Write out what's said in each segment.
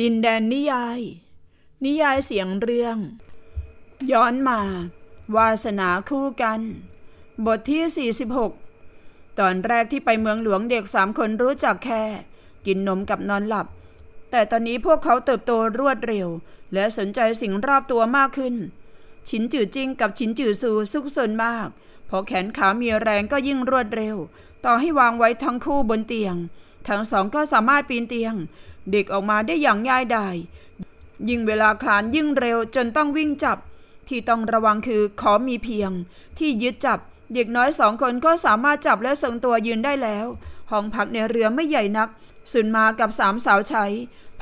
ดินแดนนิยาย นิยายเสียงเรื่อง ย้อนมา วาสนาคู่กัน บทที่ 46 ตอนแรกที่ไปเมืองหลวงเด็กสามคนรู้จักแค่ กินนมกับนอนหลับ แต่ตอนนี้พวกเขาเติบโตรวดเร็ว และสนใจสิ่งรอบตัวมากขึ้น ชินจือจริงกับชินจือซูซุกซนมากพอแขนขามีแรงก็ยิ่งรวดเร็ว ต่อให้วางไว้ทั้งคู่บนเตียง ทั้งสองก็สามารถปีนเตียงเด็กออกมาได้อย่างง่ายดายยิ่งเวลาคลานยิ่งเร็วจนต้องวิ่งจับ ที่ต้องระวังคือขอมีเพียง ที่ยึดจับ เด็กน้อยสองคนก็สามารถจับและทรงตัวยืนได้แล้ว ห้องพักในเรือไม่ใหญ่นักสุนมากับสามสาวใช้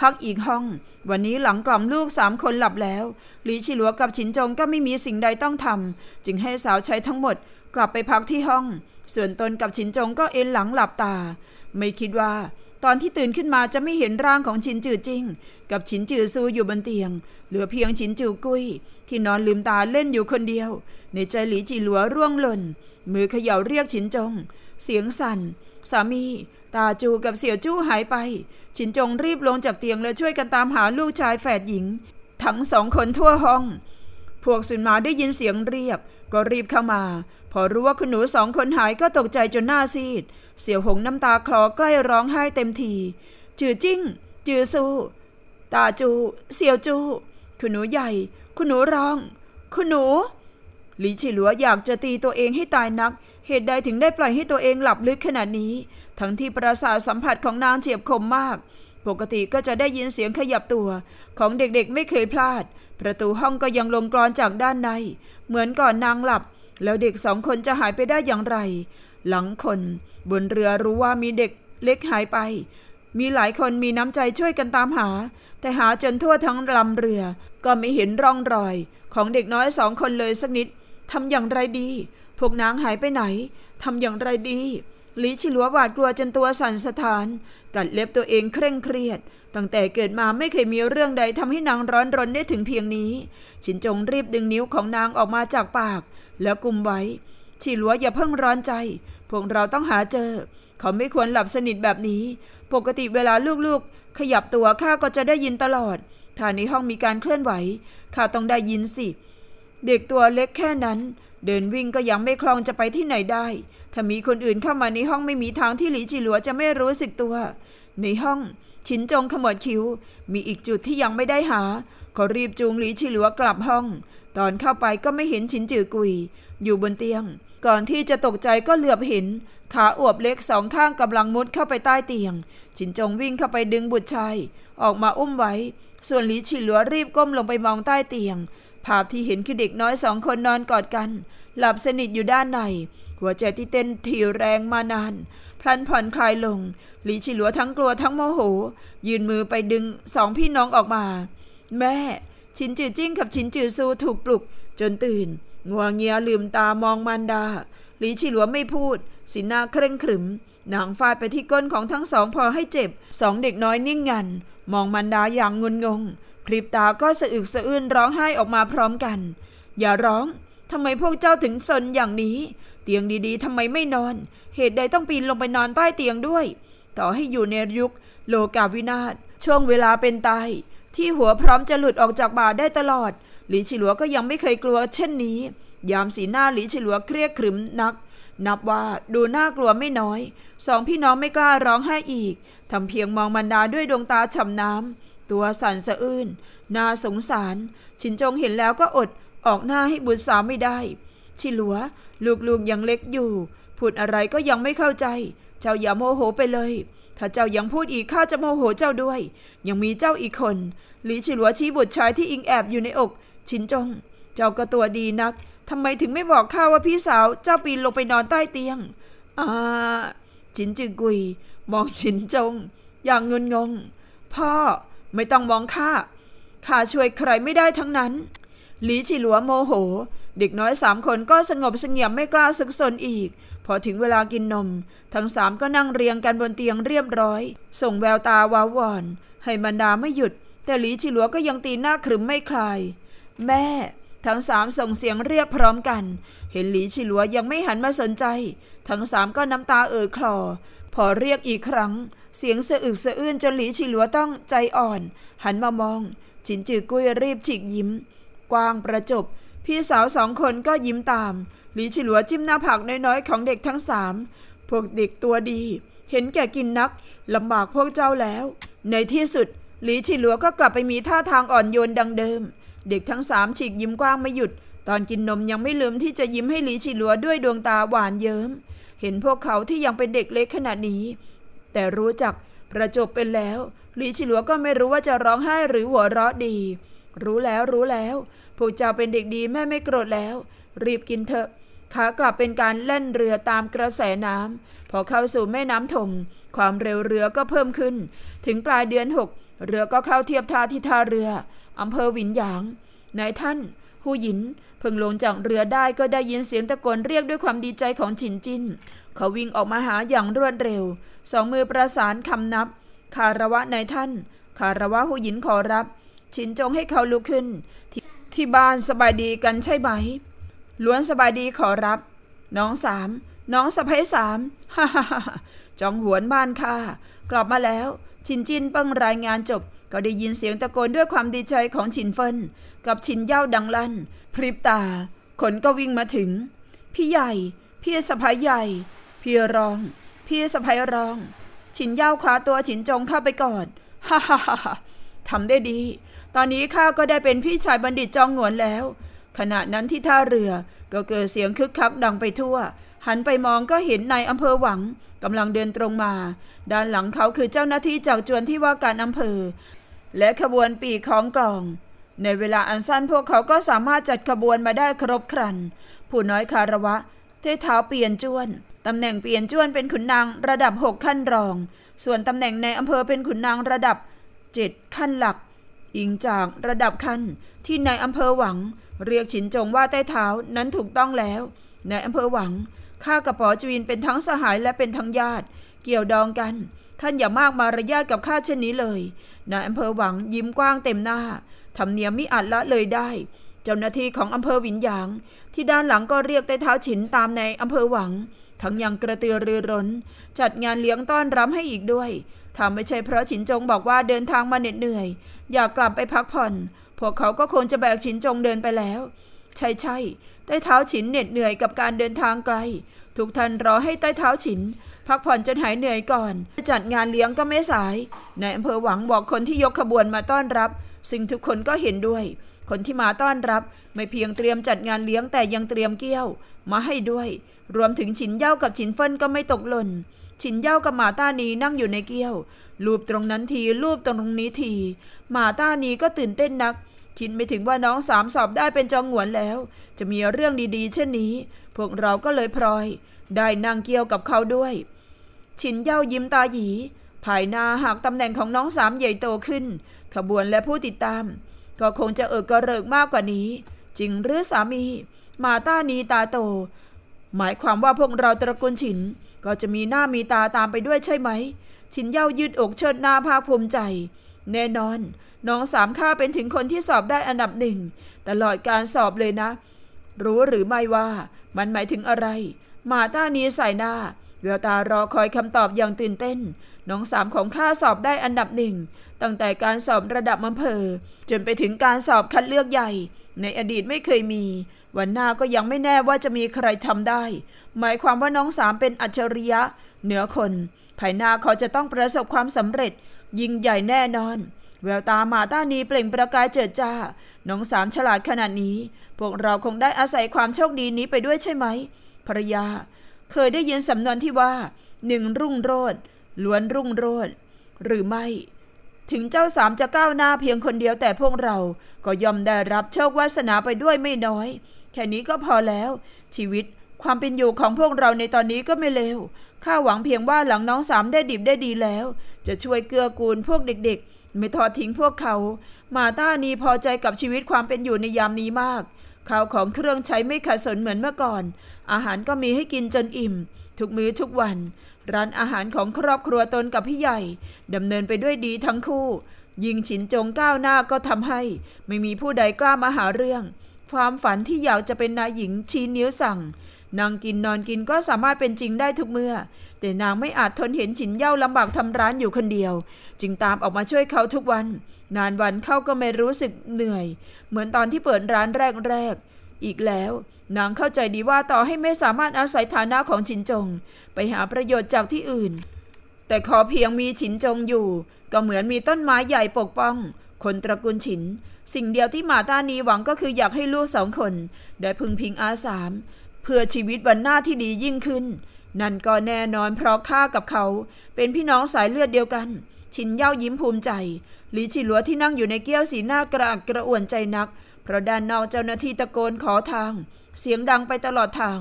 พักอีกห้อง วันนี้หลังกล่อมลูกสามคนหลับแล้วลีชิลัวกับชินจงก็ไม่มีสิ่งใดต้องทำจึงให้สาวใช้ทั้งหมด กลับไปพักที่ห้อง ส่วนตนกับชินจงก็เอนหลังหลับตา ไม่คิดว่าตอนที่ตื่นขึ้นมาจะไม่เห็นร่างของฉินจือจริง กับฉินจือซูอยู่บนเตียง เหลือเพียงฉินจือกุ้ย ที่นอนลืมตาเล่นอยู่คนเดียว ในใจหลีจีหลัวร่วงหล่นมือเขย่าเรียกฉินจง เสียงสั่นสามีตาจูกับเสี่ยวจู้หายไปฉินจงรีบลงจากเตียงและช่วยกันตามหาลูกชายแฝดหญิงทั้งสองคนทั่วห้อง พวกสุนมาได้ยินเสียงเรียกก็รีบเข้ามาพอรู้ว่าคุณหนูสองคนหายก็ตกใจจนหน้าซีด เสี่ยวหงน้ำตาคลอใกล้ร้องไห้เต็มที จือจิ้ง จือซูตาจู เสี่ยวจู คุณหนูใหญ่ คุณหนูร้อง คุณหนู หลีฉิหลัวอยากจะตีตัวเองให้ตายนัก เหตุใดถึงได้ปล่อยให้ตัวเองหลับลึกขนาดนี้ ทั้งที่ประสาทสัมผัสของนางเฉียบคมมาก ปกติก็จะได้ยินเสียงขยับตัวของเด็กๆไม่เคยพลาด ประตูห้องก็ยังลงกรอนจากด้านใน เหมือนก่อนนางหลับแล้วเด็กสองคนจะหายไปได้อย่างไร หลังคนบนเรือรู้ว่ามีเด็กเล็กหายไป มีหลายคนมีน้ำใจช่วยกันตามหา แต่หาจนทั่วทั้งลำเรือ ก็ไม่เห็นร่องรอย ของเด็กน้อยสองคนเลยสักนิด ทำอย่างไรดี พวกนางหายไปไหน ทำอย่างไรดีลิชิลัวหวาดกลัวจนตัวสั่นสะท้าน กัดเล็บตัวเองเคร่งเครียด ตั้งแต่เกิดมาไม่เคยมีเรื่องใดทำให้นางร้อนรนได้ถึงเพียงนี้ชินจงรีบดึงนิ้วของนางออกมาจากปากแล้วกุมไว้ฉีหลัวอย่าเพิ่งร้อนใจ พวกเราต้องหาเจอ เขาไม่ควรหลับสนิทแบบนี้ ปกติเวลาลูกๆขยับตัวข้าก็จะได้ยินตลอด ถ้าในห้องมีการเคลื่อนไหวข้าต้องได้ยินสิ เด็กตัวเล็กแค่นั้น เดินวิ่งก็ยังไม่คล่องจะไปที่ไหนได้ ถ้ามีคนอื่นเข้ามาในห้องไม่มีทางที่หลีจีหลัวจะไม่รู้สึกตัว ในห้องชินจงขมวดคิ้วมีอีกจุดที่ยังไม่ได้หาเขารีบจูงหลีจีหลัวกลับห้องตอนเข้าไปก็ไม่เห็นชินจือกุยอยู่บนเตียง ก่อนที่จะตกใจก็เหลือบเห็น ขาอวบเล็กสองข้างกำลังมุดเข้าไปใต้เตียงชินจงวิ่งเข้าไปดึงบุตรชายออกมาอุ้มไว้ ส่วนหลีฉิหลัวรีบก้มลงไปมองใต้เตียง ภาพที่เห็นคือเด็กน้อยสองคนนอนกอดกัน หลับสนิทอยู่ด้านใน หัวใจที่เต้นถี่แรงมานาน พลันผ่อนคลายลง หลีฉิหลัวทั้งกลัวทั้งโมโหยืนมือไปดึงสองพี่น้องออกมา แม่ชินจือจิ้งกับชินจือซูถูกปลุกจนตื่น งัวเงียลืมตามองมันดา หลีฉีหลวไม่พูดสีหน้าเคร่งขรึมหนังฟาดไปที่ก้นของทั้งสองพอให้เจ็บ สองเด็กน้อยนิ่งงัน มองมันดาอย่างงุนงงพริบตาก็สะอึกสะอื้นร้องไห้ออกมาพร้อมกัน อย่าร้อง ทำไมพวกเจ้าถึงสนอย่างนี้ เตียงดีๆ ทำไมไม่นอน เหตุใดต้องปีนลงไปนอนใต้เตียงด้วย ต่อให้อยู่ในยุคโลกาวินาศช่วงเวลาเป็นตายที่หัวพร้อมจะหลุดออกจากบ่าได้ตลอด หลีฉิหลัวก็ยังไม่เคยกลัวเช่นนี้ ยามสีหน้าหลีฉิหลัวเครียดขรึมนักนับว่าดูน่ากลัวไม่น้อย สองพี่น้องไม่กล้าร้องไห้อีก ทำเพียงมองมันดา ด้วยดวงตาฉ่ำน้ำตัวสั่นสะอื้นน่าสงสาร ชินจงเห็นแล้วก็อดออกหน้าให้บุตรสาวไม่ได้ฉิหลัวลูกๆยังเล็กอยู่ พูดอะไรก็ยังไม่เข้าใจ เจ้าอย่าโมโหไปเลย ถ้าเจ้ายังพูดอีกข้าจะโมโหเจ้าด้วย ยังมีเจ้าอีกคนหลีฉิหลัวชี้บุตรชายที่อิงแอบอยู่ในอก ชินจง เจ้าก็ตัวดีนัก ทำไมถึงไม่บอกข้าว่าพี่สาวเจ้าปีนลงไปนอนใต้เตียงอ่าชินจึงกุยมองชินจงอย่างงุนงง พ่อไม่ต้องมองข้า ข้าช่วยใครไม่ได้ทั้งนั้น หลีฉิหลัวโมโห เด็กน้อยสามคนก็สงบเสงี่ยมไม่กล้าซึกสนอีก พอถึงเวลากินนม ทั้งสามก็นั่งเรียงกันบนเตียงเรียบร้อย ส่งแววตาวาวอนให้บรรดาไม่หยุดแต่หลีฉิหลัวก็ยังตีหน้าขรึมไม่คลาย แม่ ทั้งสามส่งเสียงเรียกพร้อมกัน เห็นหลีฉิหลัวยังไม่หันมาสนใจ ทั้งสามก็น้ำตาเอ่อคลอ พอเรียกอีกครั้ง เสียงสะอึกสะอื้นจนหลีฉิหลัวต้องใจอ่อน หันมามอง จินจือกุ้ยรีบฉีกยิ้ม กว้างประจบ พี่สาวสองคนก็ยิ้มตาม หลีฉิหลัวจิ้มหน้าผากน้อยๆของเด็กทั้งสามพวกเด็กตัวดี เห็นแก่กินนักลำบากพวกเจ้าแล้ว ในที่สุดหลีฉีหลัวก็กลับไปมีท่าทางอ่อนโยนดังเดิม เด็กทั้งสามฉีกยิ้มกว้างไม่หยุด ตอนกินนมยังไม่ลืมที่จะยิ้มให้หลีฉีหลัวด้วยดวงตาหวานเยิ้ม เห็นพวกเขาที่ยังเป็นเด็กเล็กขนาดนี้ แต่รู้จัก ประจบเป็นแล้ว หลีฉีหลัวก็ไม่รู้ว่าจะร้องไห้หรือหัวเราะดี รู้แล้วรู้แล้วพวกเจ้าเป็นเด็กดีแม่ไม่โกรธแล้ว รีบกินเถอะ ขากลับเป็นการเล่นเรือตามกระแสน้ำพอเข้าสู่แม่น้ำถม ความเร็วเรือก็เพิ่มขึ้น ถึงปลายเดือนหกเรือก็เข้าเทียบท่าที่ท่าเรืออำเภอหวินหยาง นายท่าน หูหญิน เพิ่งลงจากเรือได้ก็ได้ยินเสียงตะโกนเรียกด้วยความดีใจของฉินจินเขาวิ่งออกมาหาอย่างรวดเร็ว สองมือประสานคำนับ คาระวะนายท่าน คาระวะหูหญินขอรับฉินจงให้เขาลุกขึ้นทที่บ้านสบายดีกันใช่ไหม ล้วนสบายดีขอรับ น้องสามน้องสะพ้ยสามฮ่าฮ่าจองหวนบ้านค่ะ กลับมาแล้วชินจินเปิ้งรายงานจบก็ได้ยินเสียงตะโกนด้วยความดีใจของชินเฟินกับชินเย่าดังลั่น พริบตาคนก็วิ่งมาถึง พี่ใหญ่พี่สะพ้ายใหญ่พี่รองพี่สะพ้ายรองชินเย่าคว้าตัวชินจงเข้าไปกอดฮ่าฮ่าฮ่าทำได้ดี ตอนนี้ข้าก็ได้เป็นพี่ชายบัณฑิตจองหวนแล้ว ขณะนั้นที่ท่าเรือก็เกิดเสียงคึกคักดังไปทั่วหันไปมองก็เห็นนายอำเภอหวังกำลังเดินตรงมา ด้านหลังเขาคือเจ้าหน้าที่จากจวนที่ว่าการอำเภอ และขบวนปีกของกล่อง ในเวลาอันสั้นพวกเขาก็สามารถจัดขบวนมาได้ครบครัน ผู้น้อยคาระวะเทเท้าเปลี่ยนจวน ตำแหน่งเปลี่ยนจวนเป็นขุนนางระดับ 6 ขั้นรอง ส่วนตำแหน่งในอำเภอเป็นขุนนางระดับ 7 ขั้นหลัก อิงจากระดับขั้นที่นายอำเภอหวัง เรียกฉินจงว่าใต้เท้านั้นถูกต้องแล้วนายอำเภอหวังข้ากับป๋อจวินเป็นทั้งสหายและเป็นทั้งญาติ เกี่ยวดองกัน ท่านอย่ามากมารยาทกับข้าเช่นนี้เลยนายอำเภอหวังยิ้มกว้างเต็มหน้าทำเนียมมิอาจละเลยได้ เจ้าหน้าที่ของอำเภอวินหยาง ที่ด้านหลังก็เรียกไต้เท้าฉินตามในอำเภอหวังทั้งยังกระตือรือร้น จัดงานเลี้ยงต้อนรับให้อีกด้วยถ้าไม่ใช่เพราะฉินจงบอกว่าเดินทางมาเหน็ดเหนื่อย อยากกลับไปพักผ่อน พวกเขาก็คงจะแบกฉินจงเดินไปแล้ว ใช่ใช่ต้เท้าฉินเหน็ดเหนื่อยกับการเดินทางไกลทุกท่านรอให้ใต้เท้าฉินพักผ่อนจนหายเหนื่อยก่อนจัดงานเลี้ยงก็ไม่สายนายอำเภอหวังบอกคนที่ยกขบวนมาต้อนรับซึ่งทุกคนก็เห็นด้วย คนที่มาต้อนรับไม่เพียงเตรียมจัดงานเลี้ยงแต่ยังเตรียมเกี้ยวมาให้ด้วย รวมถึงฉินเย่ากับฉินเฟินก็ไม่ตกหล่นฉินเย่ากับหมาต้านีนั่งอยู่ในเกี้ยวรูปตรงนั้นทีรูปตรงนี้ทีหมาต้านีก็ตื่นเต้นนักคิดไม่ถึงว่าน้องสามสอบได้เป็นจองหวนแล้ว จะมีเรื่องดีๆ เช่นนี้ พวกเราก็เลยพลอย ได้นั่งเกี่ยวกับเขาด้วยชินเย้ายิ้มตาหยีภายหน้าหากตำแหน่งของน้องสามใหญ่โตขึ้น ขบวนและผู้ติดตาม ก็คงจะเอิกกระเริกมากกว่านี้ จริงหรือสามี มาต้านีตาโต หมายความว่าพวกเราตระกูลฉิน ก็จะมีหน้ามีตาตามไปด้วยใช่ไหมชินเย้ายืดอกเชิดหน้าภาคภูมิใจ แน่นอนน้องสามข้าเป็นถึงคนที่สอบได้อันดับหนึ่ง ตลอดการสอบเลยนะ รู้หรือไม่ว่า มันหมายถึงอะไร มาต้านี้ใส่หน้าเวลตารอคอยคำตอบอย่างตื่นเต้น น้องสามของข้าสอบได้อันดับหนึ่งตั้งแต่การสอบระดับอำเภอจนไปถึงการสอบคัดเลือกใหญ่ ในอดีตไม่เคยมี วันหน้าก็ยังไม่แน่ว่าจะมีใครทำได้ หมายความว่าน้องสามเป็นอัจฉริยะ เหนือคน ภายหน้าเขาจะต้องประสบความสำเร็จ ยิ่งใหญ่แน่นอนแววตาหมาต้านีเปล่งประกายเจิดจ้า น้องสามฉลาดขนาดนี้ พวกเราคงได้อาศัยความโชคดีนี้ไปด้วยใช่ไหม ภรยา เคยได้ยินสำนวนที่ว่า หนึ่งรุ่งโรดล้วนรุ่งโรด หรือไม่ ถึงเจ้าสามจะก้าวหน้าเพียงคนเดียว แต่พวกเรา ก็ยอมได้รับโชควาสนาไปด้วยไม่น้อย แค่นี้ก็พอแล้ว ชีวิต ความเป็นอยู่ของพวกเราในตอนนี้ก็ไม่เลว ข้าหวังเพียงว่าหลังน้องสามได้ดิบได้ดีแล้ว จะช่วยเกื้อกูลพวกเด็ก ๆไม่ทอดทิ้งพวกเขา มาต้านีพอใจกับชีวิตความเป็นอยู่ในยามนี้มากข้าวของเครื่องใช้ไม่ขาดสนเหมือนเมื่อก่อน อาหารก็มีให้กินจนอิ่ม ทุกมื้อทุกวัน ร้านอาหารของครอบครัวตนกับพี่ใหญ่ดำเนินไปด้วยดีทั้งคู่ ยิงฉินจงก้าวหน้าก็ทำให้ ไม่มีผู้ใดกล้ามาหาเรื่อง ความฝันที่อยากจะเป็นนายหญิงชี้นิ้วสั่งนางกินนอนกินก็สามารถเป็นจริงได้ทุกเมื่อ แต่นางไม่อาจทนเห็นฉินเย่าลำบากทำร้านอยู่คนเดียว จึงตามออกมาช่วยเขาทุกวัน นานวันเข้าก็ไม่รู้สึกเหนื่อย เหมือนตอนที่เปิดร้านแรกๆ อีกแล้ว นางเข้าใจดีว่าต่อให้ไม่สามารถอาศัยฐานะของฉินจง ไปหาประโยชน์จากที่อื่น แต่ขอเพียงมีฉินจงอยู่ ก็เหมือนมีต้นไม้ใหญ่ปกป้อง คนตระกูลฉิน สิ่งเดียวที่หมาต้านีหวังก็คืออยากให้ลูกสองคน ได้พึงพิงอาสามเพื่อชีวิตวันหน้าที่ดียิ่งขึ้น นั่นก็แน่นอนเพราะข้ากับเขา เป็นพี่น้องสายเลือดเดียวกัน ชินเย่ายิ้มภูมิใจหลีฉิหลัวที่นั่งอยู่ในเกี้ยวสีหน้ากระอักกระอ่วนใจนัก เพราะด้านนอกเจ้าหน้าที่ตะโกนขอทาง เสียงดังไปตลอดทาง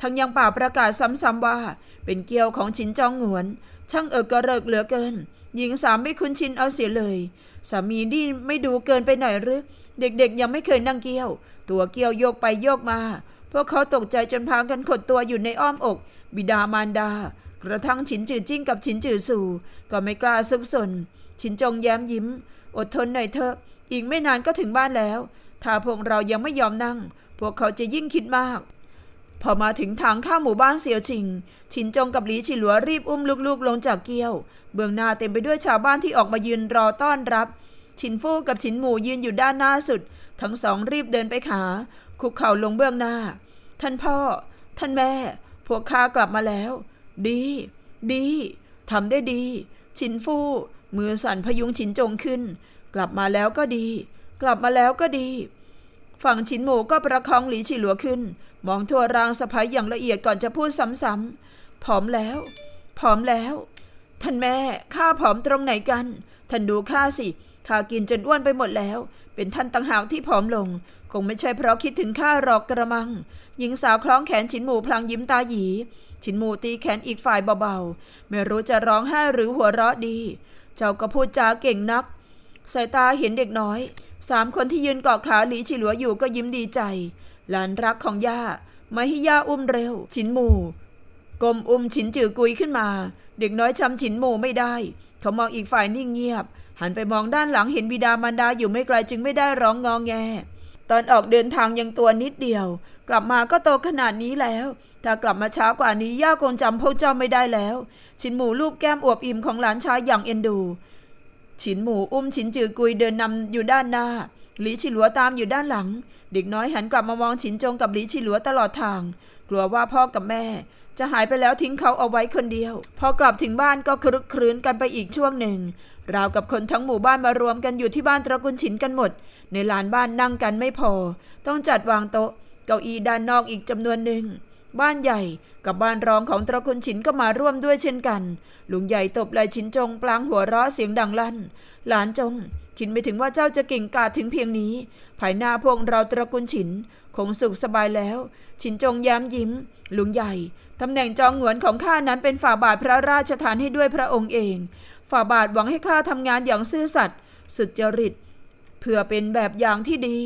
ทั้งยังป่าประกาศซ้ำๆว่า เป็นเกี้ยวของชินจองหวน ช่างเอิกกระเริกเหลือเกิน หญิงสามไม่คุ้นชินเอาเสียเลย สามีนี่ไม่ดูเกินไปหน่อยหรือเด็กๆยังไม่เคยนั่งเกี้ยว ตัวเกี้ยวโยกไปโยกมาพวกเขาตกใจจนพากันขดตัวอยู่ในอ้อมอก บิดามารดา กระทั่งฉินจือจิ้งกับฉินจือสู่ก็ไม่กล้าซุกซนฉินจงแย้มยิ้ม อดทนหน่อยเถอะอีกไม่นานก็ถึงบ้านแล้ว ถ้าพวกเรายังไม่ยอมนั่ง พวกเขาจะยิ่งคิดมาก พอมาถึงทางข้าหมู่บ้านเสียวชิงฉินจงกับหลีฉิหลัวรีบอุ้มลูกๆลงจากเกี้ยวเบื้องหน้าเต็มไปด้วยชาวบ้านที่ออกมายืนรอต้อนรับฉินฟู่กับฉินหมู่ยืนอยู่ด้านหน้าสุด ทั้งสองรีบเดินไปขาคุกเข่าลงเบื้องหน้าท่านพ่อ ท่านแม่ พวกข้ากลับมาแล้ว ดี ดี ทำได้ดี ชินฟู่ มือสั่นพยุงชินจงขึ้น กลับมาแล้วก็ดี กลับมาแล้วก็ดี ฝั่งชินหมูก็ประคองหลีฉีหลัวขึ้น มองทั่วรางสะพายอย่างละเอียดก่อนจะพูดซ้ำๆผอมแล้วผอมแล้ว ท่านแม่ ข้าผอมตรงไหนกัน ท่านดูข้าสิ ข้ากินจนอ้วนไปหมดแล้ว เป็นท่านต่างหากที่ผอมลง คงไม่ใช่เพราะคิดถึงข้าหรอกกระมังหญิงสาวคล้องแขนฉินหมูพลางยิ้มตาหยีฉินหมูตีแขนอีกฝ่ายเบาๆ ไม่รู้จะร้องไห้หรือหัวเราะดี เจ้าก็พูดจาเก่งนัก สายตาเห็นเด็กน้อยสามคนที่ยืนเกาะขาหลีฉิหลัวอยู่ก็ยิ้มดีใจ หลานรักของย่าไม่ให้ย่าอุ้มเร็ว ฉินหมูกลมอุ้มฉินจือกุยขึ้นมา เด็กน้อยชำฉินหมูไม่ได้ เขามองอีกฝ่ายนิ่งเงียบ หันไปมองด้านหลังเห็นบิดามารดาอยู่ไม่ไกลจึงไม่ได้ร้องงองแงตอนออกเดินทางยังตัวนิดเดียวกลับมาก็โตขนาดนี้แล้ว ถ้ากลับมาช้ากว่านี้ย่าคงจำพวกเจ้าไม่ได้แล้ว ชินหมูลูบแก้มอวบอิ่มของหลานชายอย่างเอ็นดู ชินหมูอุ้มชินจือกุยเดินนำอยู่ด้านหน้า หลีฉิหลัวตามอยู่ด้านหลัง เด็กน้อยหันกลับมามองชินจงกับหลีฉิหลัวตลอดทาง กลัวว่าพ่อกับแม่ จะหายไปแล้วทิ้งเขาเอาไว้คนเดียว พอกลับถึงบ้านก็ครึกครื้นกันไปอีกช่วงหนึ่ง ราวกับคนทั้งหมู่บ้านมารวมกันอยู่ที่บ้านตระกูลฉินกันหมด ในลานบ้านนั่งกันไม่พอ ต้องจัดวางโต๊ะเก้าอี้ด้านนอกอีกจำนวนหนึ่งบ้านใหญ่กับบ้านรองของตระกูลฉินก็มาร่วมด้วยเช่นกัน ลุงใหญ่ตบไหลชินจง ปลางหัวเราะเสียงดังลั่น หลานจงคิดไม่ถึงว่าเจ้าจะเก่งกาจถึงเพียงนี้ ภายหน้าพวกเราตระกูลฉินคงสุขสบายแล้วชินจงย้มยิ้ม ลุงใหญ่ตำแหน่งจองหวนของข้านั้นเป็นฝ่าบาทพระราชทานให้ด้วยพระองค์เอง ฝ่าบาทหวังให้ข้าทำงานอย่างซื่อสัตย์สุจริตเพื่อเป็นแบบอย่างที่ดี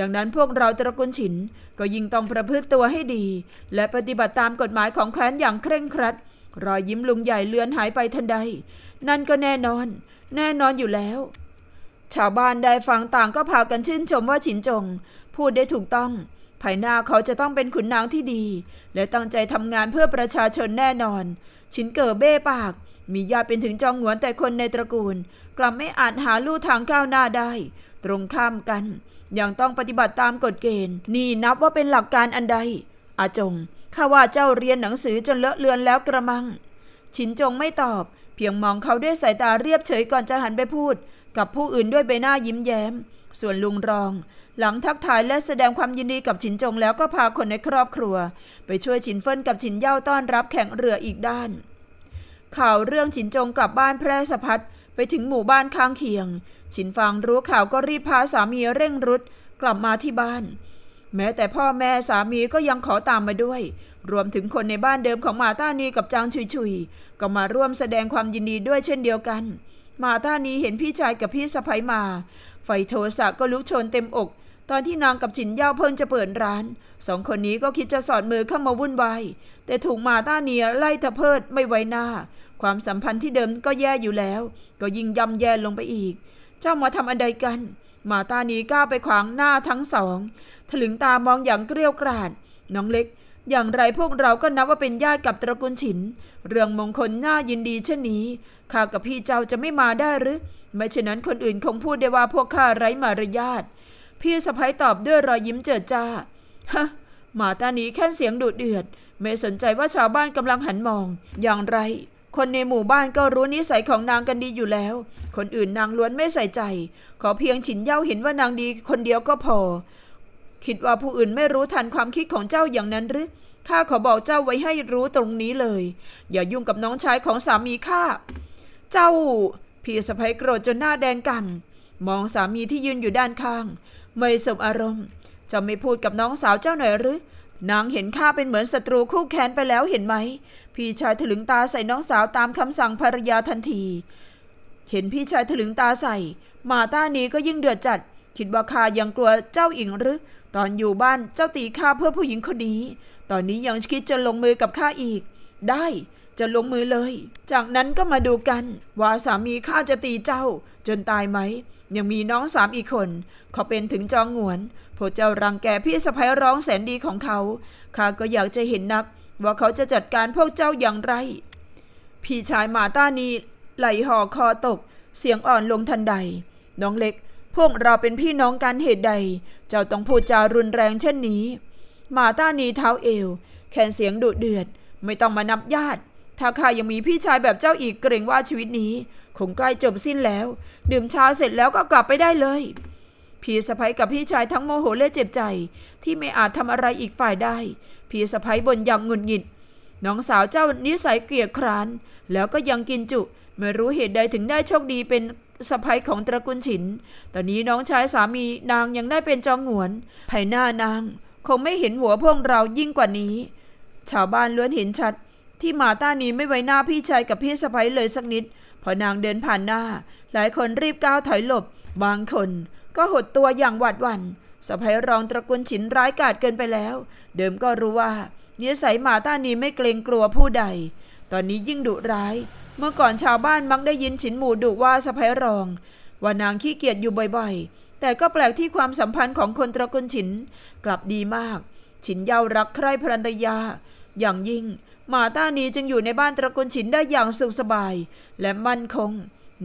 ดังนั้นพวกเราตระกูลฉิน ก็ยิ่งต้องประพฤติตัวให้ดี และปฏิบัติตามกฎหมายของแคว้นอย่างเคร่งครัด รอยยิ้มลุงใหญ่เลือนหายไปทันใด นั่นก็แน่นอน แน่นอนอยู่แล้ว ชาวบ้านได้ฟังต่างก็พา กันชื่นชมว่าฉินจง พูดได้ถูกต้อง ภายหน้าเขาจะต้องเป็นขุนนางที่ดี และตั้งใจทำงานเพื่อประชาชนแน่นอน ฉินเก๋อเบ้ปาก มีญาติเป็นถึงจองหวนแต่คนในตระกูล กลับไม่อาจหาลู่ทางก้าวหน้าได้ ตรงข้ามกันยังต้องปฏิบัติตามกฎเกณฑ์นี่นับว่าเป็นหลักการอันใด อาจง ข้าว่าเจ้าเรียนหนังสือจนเลอะเลือนแล้วกระมังชินจงไม่ตอบ เพียงมองเขาด้วยสายตาเรียบเฉยก่อนจะหันไปพูด กับผู้อื่นด้วยใบหน้ายิ้มแย้ม ส่วนลุงรอง หลังทักทายและแสดงความยินดีกับชินจงแล้วก็พาคนในครอบครัว ไปช่วยชินเฟินกับชินเย่าต้อนรับแข่งเรืออีกด้าน ข่าวเรื่องชินจงกลับบ้านแพร่สะพัดไปถึงหมู่บ้านข้างเคียงชินฟางรู้ข่าวก็รีบพาสามีเร่งรุดกลับมาที่บ้าน แม้แต่พ่อแม่สามีก็ยังขอตามมาด้วย รวมถึงคนในบ้านเดิมของมาต้านีกับจางชุยชุยก็มาร่วมแสดงความยินดีด้วยเช่นเดียวกัน มาต้านีเห็นพี่ชายกับพี่สะพายมา ไฟโทสะก็ลุกโชนเต็มอก ตอนที่นางกับจินเย่าเพิ่งจะเปิดร้าน สองคนนี้ก็คิดจะสอดมือเข้ามาวุ่นวายแต่ถูกมาต้านีไล่ทะเพิดไม่ไว้หน้า ความสัมพันธ์ที่เดิมก็แย่อยู่แล้ว ก็ยิ่งย่ำแย่ลงไปอีกเจ้ามาทำอันใดกัน มาตานี้ก้าวไปขวางหน้าทั้งสอง ถลึงตามองอย่างเกลียวกราด น้องเล็ก อย่างไรพวกเราก็นับว่าเป็นญาติกับตระกูลฉิน เรื่องมงคลน่ายินดีเช่นนี้ ข้ากับพี่เจ้าจะไม่มาได้หรือ ไม่เช่นนั้นคนอื่นคงพูดได้ว่าพวกข้าไร้มารยาทพี่สะพ้ยตอบด้วยรอยยิ้มเจิดจ้า ฮะ มาตานี้แค่เสียงดุเดือด ไม่สนใจว่าชาวบ้านกำลังหันมอง อย่างไรคนในหมู่บ้านก็รู้นิสัยของนางกันดีอยู่แล้ว คนอื่นนางล้วนไม่ใส่ใจ ขอเพียงฉินเย่าเห็นว่านางดี คนเดียวก็พอ คิดว่าผู้อื่นไม่รู้ทันความคิดของเจ้าอย่างนั้นหรือข้าขอบอกเจ้าไว้ให้รู้ตรงนี้เลย อย่ายุ่งกับน้องชายของสามีข้า เจ้า พี่สะพ้ยโกรธจนหน้าแดงก่ำมองสามีที่ยืนอยู่ด้านข้าง ไม่สบอารมณ์ จะไม่พูดกับน้องสาวเจ้าหน่อยหรือนางเห็นข้าเป็นเหมือนศัตรูคู่แค้นไปแล้วเห็นไหม พี่ชายถลึงตาใส่น้องสาวตามคำสั่งภรรยาทันที เห็นพี่ชายถลึงตาใส่ มาต้านี้ก็ยิ่งเดือดจัด คิดว่าข้ายังกลัวเจ้าอิงหรือ ตอนอยู่บ้านเจ้าตีข้าเพื่อผู้หญิงคนนี้ตอนนี้ยังคิดจะลงมือกับข้าอีก ได้จะลงมือเลย จากนั้นก็มาดูกันว่าสามีข้าจะตีเจ้า จนตายไหม ยังมีน้องสามอีกคนเขาเป็นถึงจองหวนพวกเจ้ารังแกพี่สะพ้ยร้องแสนดีของเขา ข้าก็อยากจะเห็นนักว่าเขาจะจัดการพวกเจ้าอย่างไร พี่ชายมาต้านีไหลห่อคอตก เสียงอ่อนลงทันใด น้องเล็ก พวกเราเป็นพี่น้องกันเหตุใดเจ้าต้องพูดจารุนแรงเช่นนี้ มาต้านีเท้าเอวแขนเสียงดุเดือดไม่ต้องมานับญาติ ถ้าข้ายังมีพี่ชายแบบเจ้าอีกเกรงว่าชีวิตนี้คงใกล้จบสิ้นแล้ว ดื่มชาเสร็จแล้วก็กลับไปได้เลยพี่สะพ้ยกับพี่ชายทั้งโมโหและเจ็บใจ ที่ไม่อาจทำอะไรอีกฝ่ายได้ พี่สะพ้ยบ่นอย่างหงุดหงิดน้องสาวเจ้านิสัยเกลียดครานแล้วก็ยังกินจุ ไม่รู้เหตุใดถึงได้โชคดีเป็นสะพ้ยของตระกูลฉิน ตอนนี้น้องชายสามีนางยังได้เป็นจองหวนภายหน้านาง คงไม่เห็นหัวพวกเรายิ่งกว่านี้ ชาวบ้านล้วนเห็นชัด ที่มาต้านี้ไม่ไว้หน้าพี่ชายกับพี่สะพ้ยเลยสักนิด พอนางเดินผ่านหน้า หลายคนรีบก้าวถอยหลบ บางคนก็หดตัวอย่างหวาดหวัน่นสะพายรองตระกูลฉินร้ายกาจเกินไปแล้ว เดิมก็รู้ว่านิสัยหมาต้านี้ไม่เกรงกลัวผู้ใด ตอนนี้ยิ่งดุร้าย เมื่อก่อนชาวบ้านมักได้ยินฉิน หมูดุว่าสะพายรองว่านางขี้เกียจอยู่บ่อยๆ แต่ก็แปลกที่ความสัมพันธ์ของคนตระกูลฉิน กลับดีมาก ฉินเย่ารักใคร่ภรรยาอย่างยิ่งหมาต้านี้จึงอยู่ในบ้านตระกูลฉินได้อย่างสุขสบาย และมั่นคง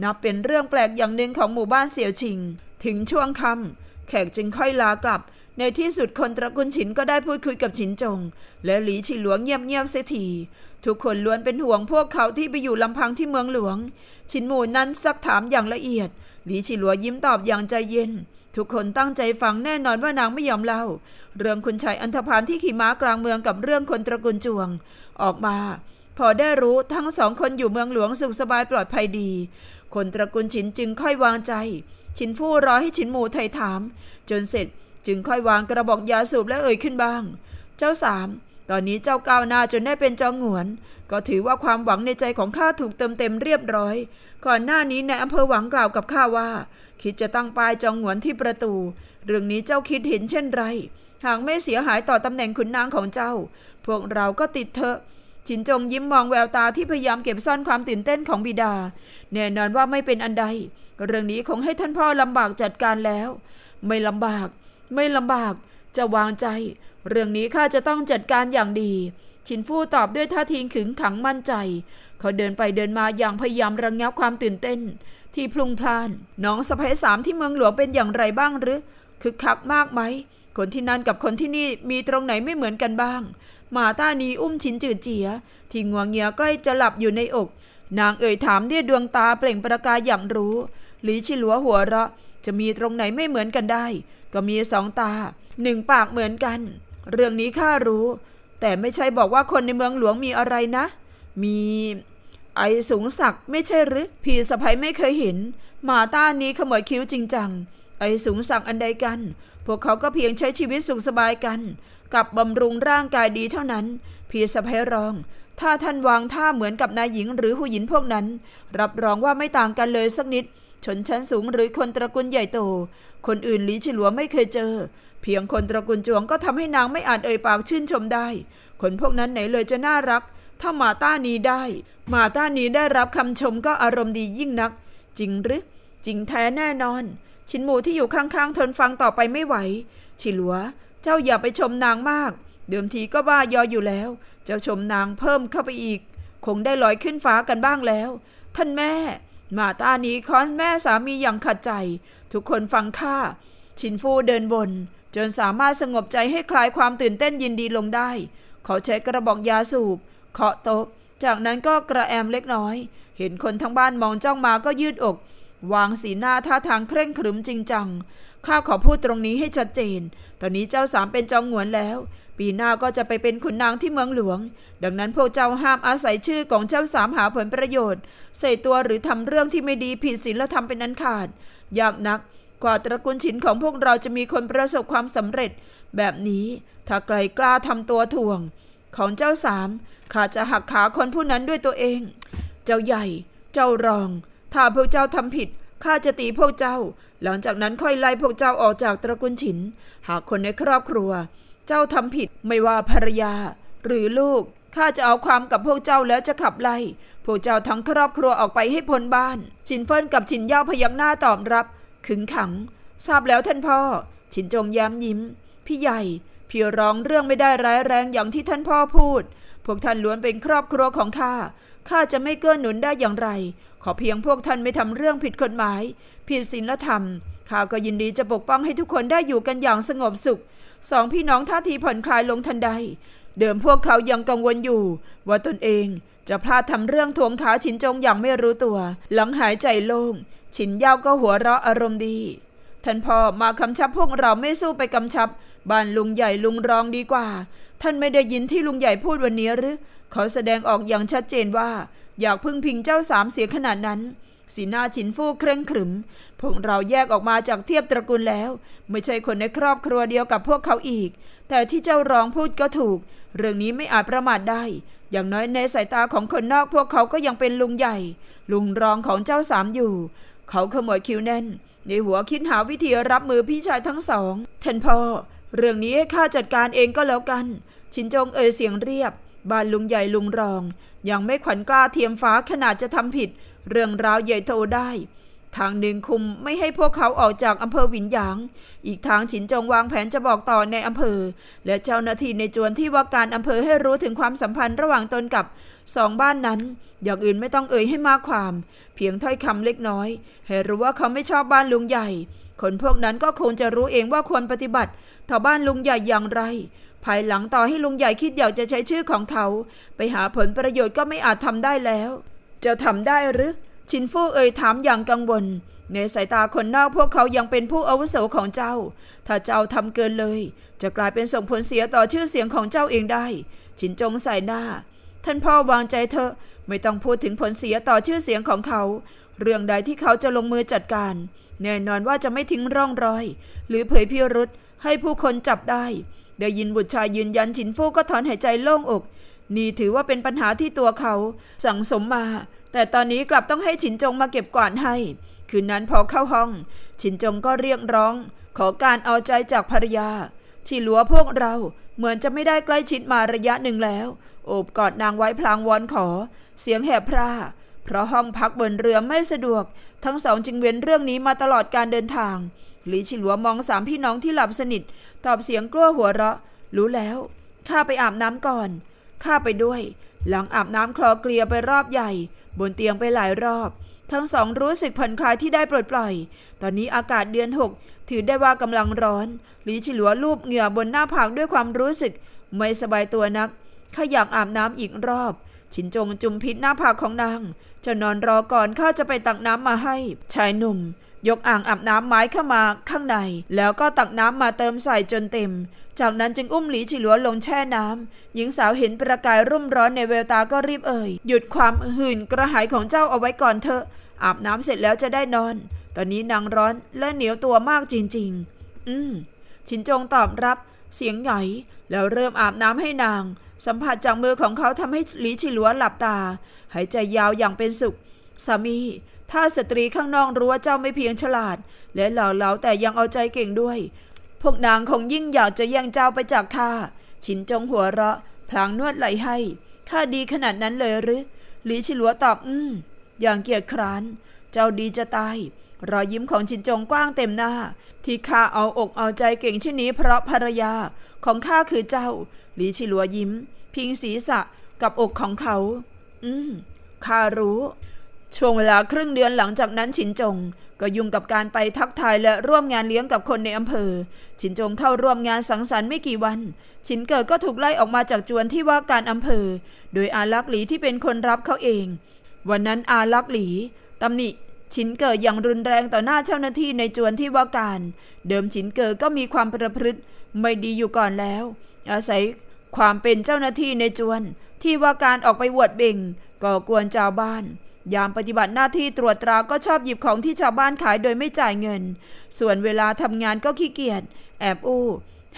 นับเป็นเรื่องแปลกอย่างหนึ่งของหมู่บ้านเสี่ยวชิงถึงช่วงค่ำแขกจึงค่อยลากลับ ในที่สุดคนตระกูลฉินก็ได้พูดคุยกับฉินจง และหลีฉิหลวงเงียบบเสียทีทุกคนล้วนเป็นห่วงพวกเขาที่ไปอยู่ลำพังที่เมืองหลวงฉินหมู่นั้นซักถามอย่างละเอียด หลีฉิหลวงยิ้มตอบอย่างใจเย็น ทุกคนตั้งใจฟังแน่นอนว่านางไม่ยอมเล่า เรื่องคุณชายอันธพาลที่ขี่ม้ากลางเมืองกับเรื่องคนตระกูลจวง ออกมา พอได้รู้ทั้งสองคนอยู่เมืองหลวงสุขสบายปลอดภัยดี คนตระกูลฉินจึงค่อยวางใจชินฟู่รอให้ชินหมูไถ่ถามจนเสร็จจึงค่อยวางกระบอกยาสูบและเอ่ยขึ้นบ้าง เจ้าสามตอนนี้เจ้าก้าวหน้าจนได้เป็นจองหวน ก็ถือว่าความหวังในใจของข้าถูกเติมเต็มเรียบร้อย ก่อนหน้านี้ในอำเภอหวังกล่าวกับข้าว่า คิดจะตั้งป้ายจองหวนที่ประตู เรื่องนี้เจ้าคิดเห็นเช่นไรหากไม่เสียหายต่อตำแหน่งขุนนางของเจ้า พวกเราก็ติดเถอะชินจงยิ้มมองแววตาที่พยายามเก็บซ่อนความตื่นเต้นของบิดา แน่นอนว่าไม่เป็นอันใด เรื่องนี้คงให้ท่านพ่อลำบากจัดการแล้ว ไม่ลำบาก ไม่ลำบากจะวางใจ เรื่องนี้ข้าจะต้องจัดการอย่างดีชินฟู่ตอบด้วยท่าทีขึงขังมั่นใจเขาเดินไปเดินมาอย่างพยายามระงงับความตื่นเต้น ที่พลุงพลานน้องสะพ้ยสามที่เมืองหลวงเป็นอย่างไรบ้างหรือคึกคักมากไหมคนที่นั่นกับคนที่นี่มีตรงไหนไม่เหมือนกันบ้างหมาต้านี้อุ้มชินจืดเจีย ที่งวงเงียใกล้จะหลับอยู่ในอก นางเอ่ยถามด้วยดวงตาเปล่งประกายอย่างรู้หลีชิลัวหัวเราะ จะมีตรงไหนไม่เหมือนกันได้ ก็มีสองตาหนึ่งปากเหมือนกัน เรื่องนี้ข้ารู้ แต่ไม่ใช่บอกว่าคนในเมืองหลวงมีอะไรนะ มีไอสูงสักไม่ใช่หรือพี่สะพ้ายไม่เคยเห็นหมาต้านี้ขมวดคิ้วจริงจังไอสูงสักอันใดกัน พวกเขาก็เพียงใช้ชีวิตสุขสบายกันกับบำรุงร่างกายดีเท่านั้นพี่สะพ้ยรอง ถ้าท่านวางท่าเหมือนกับนายหญิงหรือผู้หญิงพวกนั้น รับรองว่าไม่ต่างกันเลยสักนิดชนชั้นสูงหรือคนตระกูลใหญ่โต คนอื่นหลีฉลัวไม่เคยเจอ เพียงคนตระกูลจวงก็ทำให้นางไม่อาจเอ่ยปากชื่นชมได้ คนพวกนั้นไหนเลยจะน่ารัก ถ้ามาต้านี้ได้ มาต้านี้ได้รับคำชมก็อารมณ์ดียิ่งนัก จริงหรือจริงแท้แน่นอนชินหมูที่อยู่ข้างๆทนฟังต่อไปไม่ไหว ฉิลัวเจ้าอย่าไปชมนางมาก เดิมทีก็บ้ายออยู่แล้ว เจ้าชมนางเพิ่มเข้าไปอีก คงได้ลอยขึ้นฟ้ากันบ้างแล้ว ท่านแม่ มาตานี้ค้อนแม่สามีอย่างขัดใจ ทุกคนฟังข้า ชินฟูเดินวนจนสามารถสงบใจให้คลายความตื่นเต้นยินดีลงได้เขาใช้กระบอกยาสูบเคาะโต๊ะ จากนั้นก็กระแอมเล็กน้อย เห็นคนทั้งบ้านมองจ้องมาก็ยืดอกวางสีหน้าท่าทางเคร่งขรึมจริงจัง ข้าขอพูดตรงนี้ให้ชัดเจน ตอนนี้เจ้าสามเป็นจองหวนแล้ว ปีหน้าก็จะไปเป็นขุนนางที่เมืองหลวง ดังนั้นพวกเจ้าห้ามอาศัยชื่อของเจ้าสามหาผลประโยชน์ ใส่ตัวหรือทำเรื่องที่ไม่ดีผิดศีลธรรมเป็นนันขาดยากนักกว่าตระกูลชินของพวกเราจะมีคนประสบความสำเร็จ แบบนี้ ถ้าใครกล้าทำตัวถ่วง ของเจ้าสามข้าจะหักขาคนผู้นั้นด้วยตัวเอง เจ้าใหญ่ เจ้ารองถ้าพวกเจ้าทำผิด ข้าจะตีพวกเจ้า หลังจากนั้นค่อยไล่พวกเจ้าออกจากตระกูลฉิน หากคนในครอบครัว เจ้าทำผิดไม่ว่าภรรยา หรือลูก ข้าจะเอาความกับพวกเจ้าแล้วจะขับไล่พวกเจ้าทั้งครอบครัวออกไปให้พ้นบ้าน ฉินเฟินกับฉินเย่าพยักหน้าตอบรับ ขึงขัง ทราบแล้วท่านพ่อ ฉินจงย้มยิ้ม พี่ใหญ่ พี่ร้องเรื่องไม่ได้ร้ายแรงอย่างที่ท่านพ่อพูด พวกท่านล้วนเป็นครอบครัวของข้า ข้าจะไม่เกื้อหนุนได้อย่างไรขอเพียงพวกท่านไม่ทำเรื่องผิดกฎหมาย ผิดศีลธรรมข้าก็ยินดีจะปกป้องให้ทุกคนได้อยู่กันอย่างสงบสุข สองพี่น้องท่าทีผ่อนคลายลงทันใด เดิมพวกเขายังกังวลอยู่ว่าตนเองจะพลาดทำเรื่องทวงขาชินจงอย่างไม่รู้ตัวหลังหายใจโล่งชินเย่าก็หัวเราะอารมณ์ดี ท่านพ่อมาคำชับพวกเราไม่สู้ไปคำชับบ้านลุงใหญ่ลุงรองดีกว่า ท่านไม่ได้ยินที่ลุงใหญ่พูดวันนี้หรือเขาแสดงออกอย่างชัดเจนว่าอยากพึ่งพิงเจ้าสามเสียขนาดนั้นสีหน้าฉินฟู่เคร่งขรึม พวกเราแยกออกมาจากเทียบตระกูลแล้ว ไม่ใช่คนในครอบครัวเดียวกับพวกเขาอีก แต่ที่เจ้าร้องพูดก็ถูก เรื่องนี้ไม่อาจประมาทได้ อย่างน้อยในสายตาของคนนอกพวกเขาก็ยังเป็นลุงใหญ่ ลุงรองของเจ้าสามอยู่ เขาขมวดคิ้วแน่น ในหัวคิดหาวิธีรับมือพี่ชายทั้งสองท่านพ่อเรื่องนี้ให้ข้าจัดการเองก็แล้วกันชินจงเอ่ยเสียงเรียบบ้านลุงใหญ่ลุงรอง ยังไม่ขวัญกล้าเทียมฟ้าขนาดจะทำผิด เรื่องราวใหญ่โตได้ ทางหนึ่งคุมไม่ให้พวกเขาออกจากอำเภอหวินหยาง อีกทางฉินจงวางแผนจะบอกต่อในอำเภอ และเจ้าหน้าที่ในจวนที่ว่าการอำเภอให้รู้ถึงความสัมพันธ์ระหว่างตนกับสองบ้านนั้นอย่างอื่นไม่ต้องเอ่ยให้มากความเพียงถ้อยคำเล็กน้อยให้รู้ว่าเขาไม่ชอบบ้านลุงใหญ่ คนพวกนั้นก็คงจะรู้เองว่าควรปฏิบัติ ต่อบ้านลุงใหญ่อย่างไรภายหลังต่อให้ลุงใหญ่คิดอยากจะใช้ชื่อของเขา ไปหาผลประโยชน์ก็ไม่อาจทำได้แล้วจะทำได้หรือ ชินฟู่เอ่ยถามอย่างกังวลในสายตาคนนอกพวกเขายังเป็นผู้อาวุโสของเจ้า ถ้าเจ้าทำเกินเลย จะกลายเป็นส่งผลเสียต่อชื่อเสียงของเจ้าเองได้ ชินจงใส่หน้า ท่านพ่อวางใจเถอะไม่ต้องพูดถึงผลเสียต่อชื่อเสียงของเขา เรื่องใดที่เขาจะลงมือจัดการ แน่นอนว่าจะไม่ทิ้งร่องรอย หรือเผยพิรุษให้ผู้คนจับได้ได้ยินบุตรชายยืนยันชินฟู่ก็ถอนหายใจโล่งอก นี่ถือว่าเป็นปัญหาที่ตัวเขาสั่งสมมา แต่ตอนนี้กลับต้องให้ชินจงมาเก็บกวาดให้ คืนนั้นพอเข้าห้อง ชินจงก็เรียกร้อง ขอการเอาใจจากภรรยา ที่หลัวพวกเราเหมือนจะไม่ได้ใกล้ชิดมาระยะหนึ่งแล้ว โอบกอดนางไว้พลางวอนขอ เสียงแหบพร่าเพราะห้องพักบนเรือไม่สะดวก ทั้งสองจึงเว้นเรื่องนี้มาตลอดการเดินทางลีชิหลัวมองสามพี่น้องที่หลับสนิท ตอบเสียงกลัวหัวเราะ รู้แล้วข้าไปอาบน้ำก่อน ข้าไปด้วย หลังอาบน้ำคลอเกลียไปรอบใหญ่ บนเตียงไปหลายรอบ ทั้งสองรู้สึกผ่อนคลายที่ได้ปลดปล่อย ตอนนี้อากาศเดือนหกถือได้ว่ากำลังร้อนหลีฉิหลัวลูบเหงื่อบนหน้าผากด้วยความรู้สึกไม่สบายตัวนักข้าอยากอาบน้ำอีกรอบชินจงจุมพิษหน้าผากของนางจะนอนรอก่อนข้าจะไปตักน้ำมาให้ ชายหนุ่มยกอ่างอาบน้ำไม้เข้ามาข้างใน แล้วก็ตักน้ำมาเติมใส่จนเต็ม จากนั้นจึงอุ้มหลีฉิลัวลงแช่น้ำหญิงสาวเห็นประกายรุ่มร้อนในเวลตาก็รีบเอ่ย หยุดความหื่นกระหายของเจ้าเอาไว้ก่อนเถอะ อาบน้ำเสร็จแล้วจะได้นอน ตอนนี้นางร้อนและเหนียวตัวมากจริงๆ อืม ชินจงตอบรับ เสียงหย่อยแล้วเริ่มอาบน้ำให้นาง สัมผัสจากมือของเขาทำให้หลีฉิลัวหลับตาหายใจยาวอย่างเป็นสุขสามีถ้าสตรีข้างนอกรู้ว่าเจ้าไม่เพียงฉลาด และเหล่าเหลาแต่ยังเอาใจเก่งด้วย พวกนางคงยิ่งอยากจะแย่งเจ้าไปจากข้าชินจงหัวเราะ พลางนวดไหลให้ข้าดีขนาดนั้นเลยหรือหลีชิลัวตอบอืมอย่างเกียจคร้านเจ้าดีจะตาย รอยยิ้มของชินจงกว้างเต็มหน้า ที่ข้าเอาอกเอาใจเก่งเช่นนี้ เพราะภรรยาของข้าคือเจ้าหลีชิลัวยิ้ม พิงศีรษะกับอกของเขา อืมข้ารู้ช่วงเวลาครึ่งเดือนหลังจากนั้นชินจงก็ยุ่งกับการไปทักทายและร่วมงานเลี้ยงกับคนในอำเภอชินจงเข้าร่วมงานสังสรรค์ไม่กี่วัน ชินเกิดก็ถูกไล่ออกมาจากจวนที่ว่าการอำเภอ โดยอาลักหลีที่เป็นคนรับเขาเอง วันนั้นอาลักหลีตำหนิชินเกิดอย่างรุนแรงต่อหน้าเจ้าหน้าที่ในจวนที่ว่าการ เดิมชินเกิดก็มีความประพฤติ ไม่ดีอยู่ก่อนแล้ว อาศัยความเป็นเจ้าหน้าที่ในจวน ที่ว่าการออกไปวดเบ่ง ก่อกวนชาวบ้านยามปฏิบัติหน้าที่ตรวจตราก็ชอบหยิบของที่ชาวบ้านขายโดยไม่จ่ายเงิน ส่วนเวลาทำงานก็ขี้เกียจแอบอู้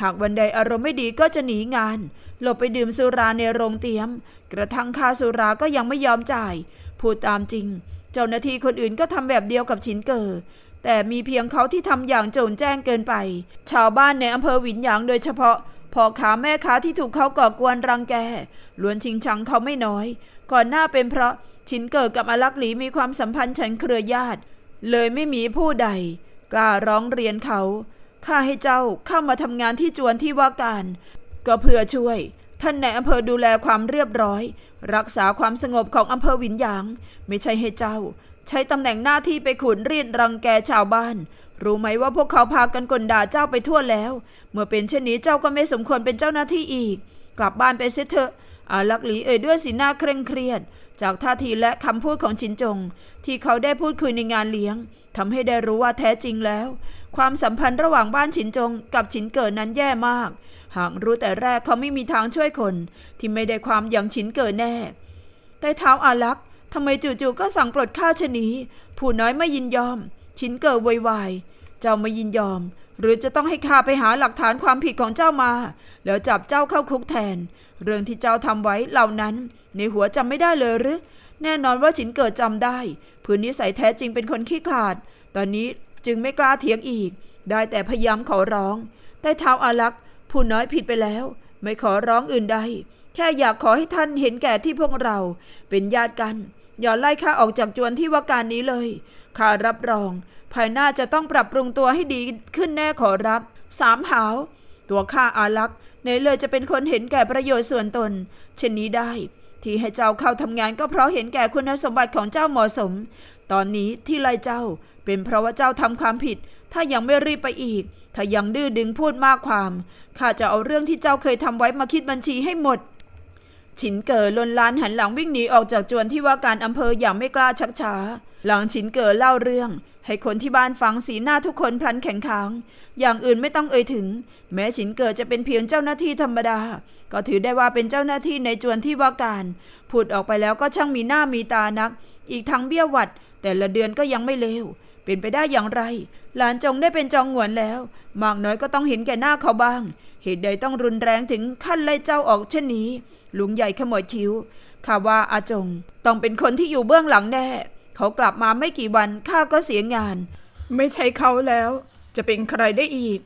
หากวันใดอารมณ์ไม่ดีก็จะหนีงาน หลบไปดื่มสุราในโรงเตี๊ยม กระทั่งค่าสุราก็ยังไม่ยอมจ่าย พูดตามจริง เจ้าหน้าที่คนอื่นก็ทำแบบเดียวกับชินเกอ แต่มีเพียงเขาที่ทำอย่างโจงแจ้งเกินไป ชาวบ้านในอำเภอหวินหยางโดยเฉพาะพ่อค้าแม่ค้าที่ถูกเขาก่อกวนรังแกล้วนชิงชังเขาไม่น้อย ก่อนหน้าเป็นเพราะชินเกิดกับอลักหลีมีความสัมพันธ์ฉันเครือญาติ เลยไม่มีผู้ใดกล้าร้องเรียนเขาข้าให้เจ้าเข้ามาทำงานที่จวนที่ว่าการก็เพื่อช่วยท่านในอำเภอดูแลความเรียบร้อยรักษาความสงบของอำเภอวินยาง ไม่ใช่ให้เจ้า ใช้ตำแหน่งหน้าที่ไปขุนเรียนรังแกชาวบ้านรู้ไหมว่าพวกเขาพากันกลด่าเจ้าไปทั่วแล้ว เมื่อเป็นเช่นนี้เจ้าก็ไม่สมควรเป็นเจ้าหน้าที่อีก กลับบ้านไปเสียเถอะอาลักหลีเอ่ยด้วยสีหน้าเคร่งเครียด จากท่าทีและคำพูดของชินจง ที่เขาได้พูดคุยในงานเลี้ยงทำให้ได้รู้ว่าแท้จริงแล้ว ความสัมพันธ์ระหว่างบ้านชินจง กับชินเกิดนั้นแย่มาก หากรู้แต่แรกเขาไม่มีทางช่วยคนที่ไม่ได้ความอย่างชินเกิดแน่ แต่เท้าอาลักทำไมจู่ๆก็สั่งปลดข้าชนีผู้น้อยไม่ยินยอมชินเกิดวยวายเจ้าไม่ยินยอม หรือจะต้องให้ข้าไปหาหลักฐานความผิดของเจ้ามา แล้วจับเจ้าเข้าคุกแทน เรื่องที่เจ้าทำไว้เหล่านั้น ในหัวจำไม่ได้เลยหรือแน่นอนว่าชินเกิดจำได้ พื้นนิสัยแท้จริงเป็นคนขี้ขลาด ตอนนี้จึงไม่กล้าเถียงอีก ได้แต่พยายามขอร้องแต่เท้าอาลักษ์ผู้น้อยผิดไปแล้ว ไม่ขอร้องอื่นใด แค่อยากขอให้ท่านเห็นแก่ที่พวกเรา เป็นญาติกันอย่าไล่ข้าออกจากจวนที่ว่าการนี้เลยข้ารับรอง ภายหน้าจะต้องปรับปรุงตัวให้ดีขึ้นแน่ขอรับ สามหาว ตัวข้าอาลักษ์ในเลยจะเป็นคนเห็นแก่ประโยชน์ส่วนตน เช่นนี้ได้ ที่ให้เจ้าเข้าทำงานก็เพราะเห็นแก่คุณสมบัติของเจ้าเหมาะสม ตอนนี้ที่ไล่เจ้าเป็นเพราะว่าเจ้าทำความผิด ถ้ายังไม่รีบไปอีก ถ้ายังดื้อดึงพูดมากความข้าจะเอาเรื่องที่เจ้าเคยทำไว้มาคิดบัญชีให้หมดฉินเกดลนลานหันหลังวิ่งหนีออกจากจวนที่ว่าการอำเภออย่างไม่กล้าชักช้าหลังชินเกิดเล่าเรื่อง ให้คนที่บ้านฟังสีหน้าทุกคนพลันแข็งขังอย่างอื่นไม่ต้องเอ่ยถึง แม้ชินเกิดจะเป็นเพียงเจ้าหน้าที่ธรรมดา ก็ถือได้ว่าเป็นเจ้าหน้าที่ในจวนที่ว่าการ พูดออกไปแล้วก็ช่างมีหน้ามีตานัก อีกทั้งเบี้ยวัด แต่ละเดือนก็ยังไม่เลว เป็นไปได้อย่างไร หลานจงได้เป็นจองหวนแล้วมากน้อยก็ต้องเห็นแก่หน้าเขาบ้าง เหตุใดต้องรุนแรงถึงขั้นไล่เจ้าออกเช่นนี้ลุงใหญ่ขมวดคิ้วข้าว่าอาจง ต้องเป็นคนที่อยู่เบื้องหลังแน่เขากลับมาไม่กี่วันข้าก็เสียงาน ไม่ใช่เขาแล้ว จะเป็นใครได้อีก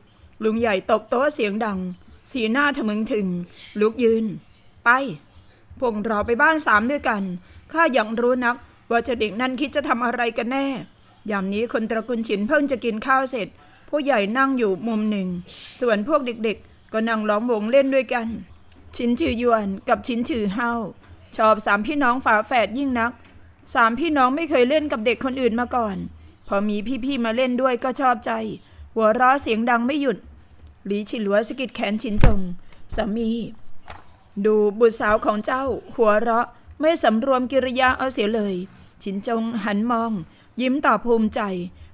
ลุงใหญ่ตบโต๊ะเสียงดัง สีหน้าทะมึงถึง ลุกยืน ไปพวกเราไปบ้านสามด้วยกันข้ายังรู้นักว่าเจะเด็กนั่นคิดจะทำอะไรกันแน่ยามนี้คนตระกูลฉินเพิ่งจะกินข้าวเสร็จ ผู้ใหญ่นั่งอยู่มุมหนึ่ง ส่วนพวกเด็กๆ ก็นั่งล้อมวงเล่นด้วยกันชินชื่อยวนกับชินชื่อเฮาชอบสามพี่น้องฝาแฝดยิ่งนักสามพี่น้องไม่เคยเล่นกับเด็กคนอื่นมาก่อน พอมีพี่ๆมาเล่นด้วยก็ชอบใจ หัวเราะเสียงดังไม่หยุด หลีฉินหลัวสกิดแขนชินจงสามี ดูบุตรสาวของเจ้าหัวเราะไม่สำรวมกิริยาเอาเสียเลยชินจงหันมองยิ้มตอบภูมิใจ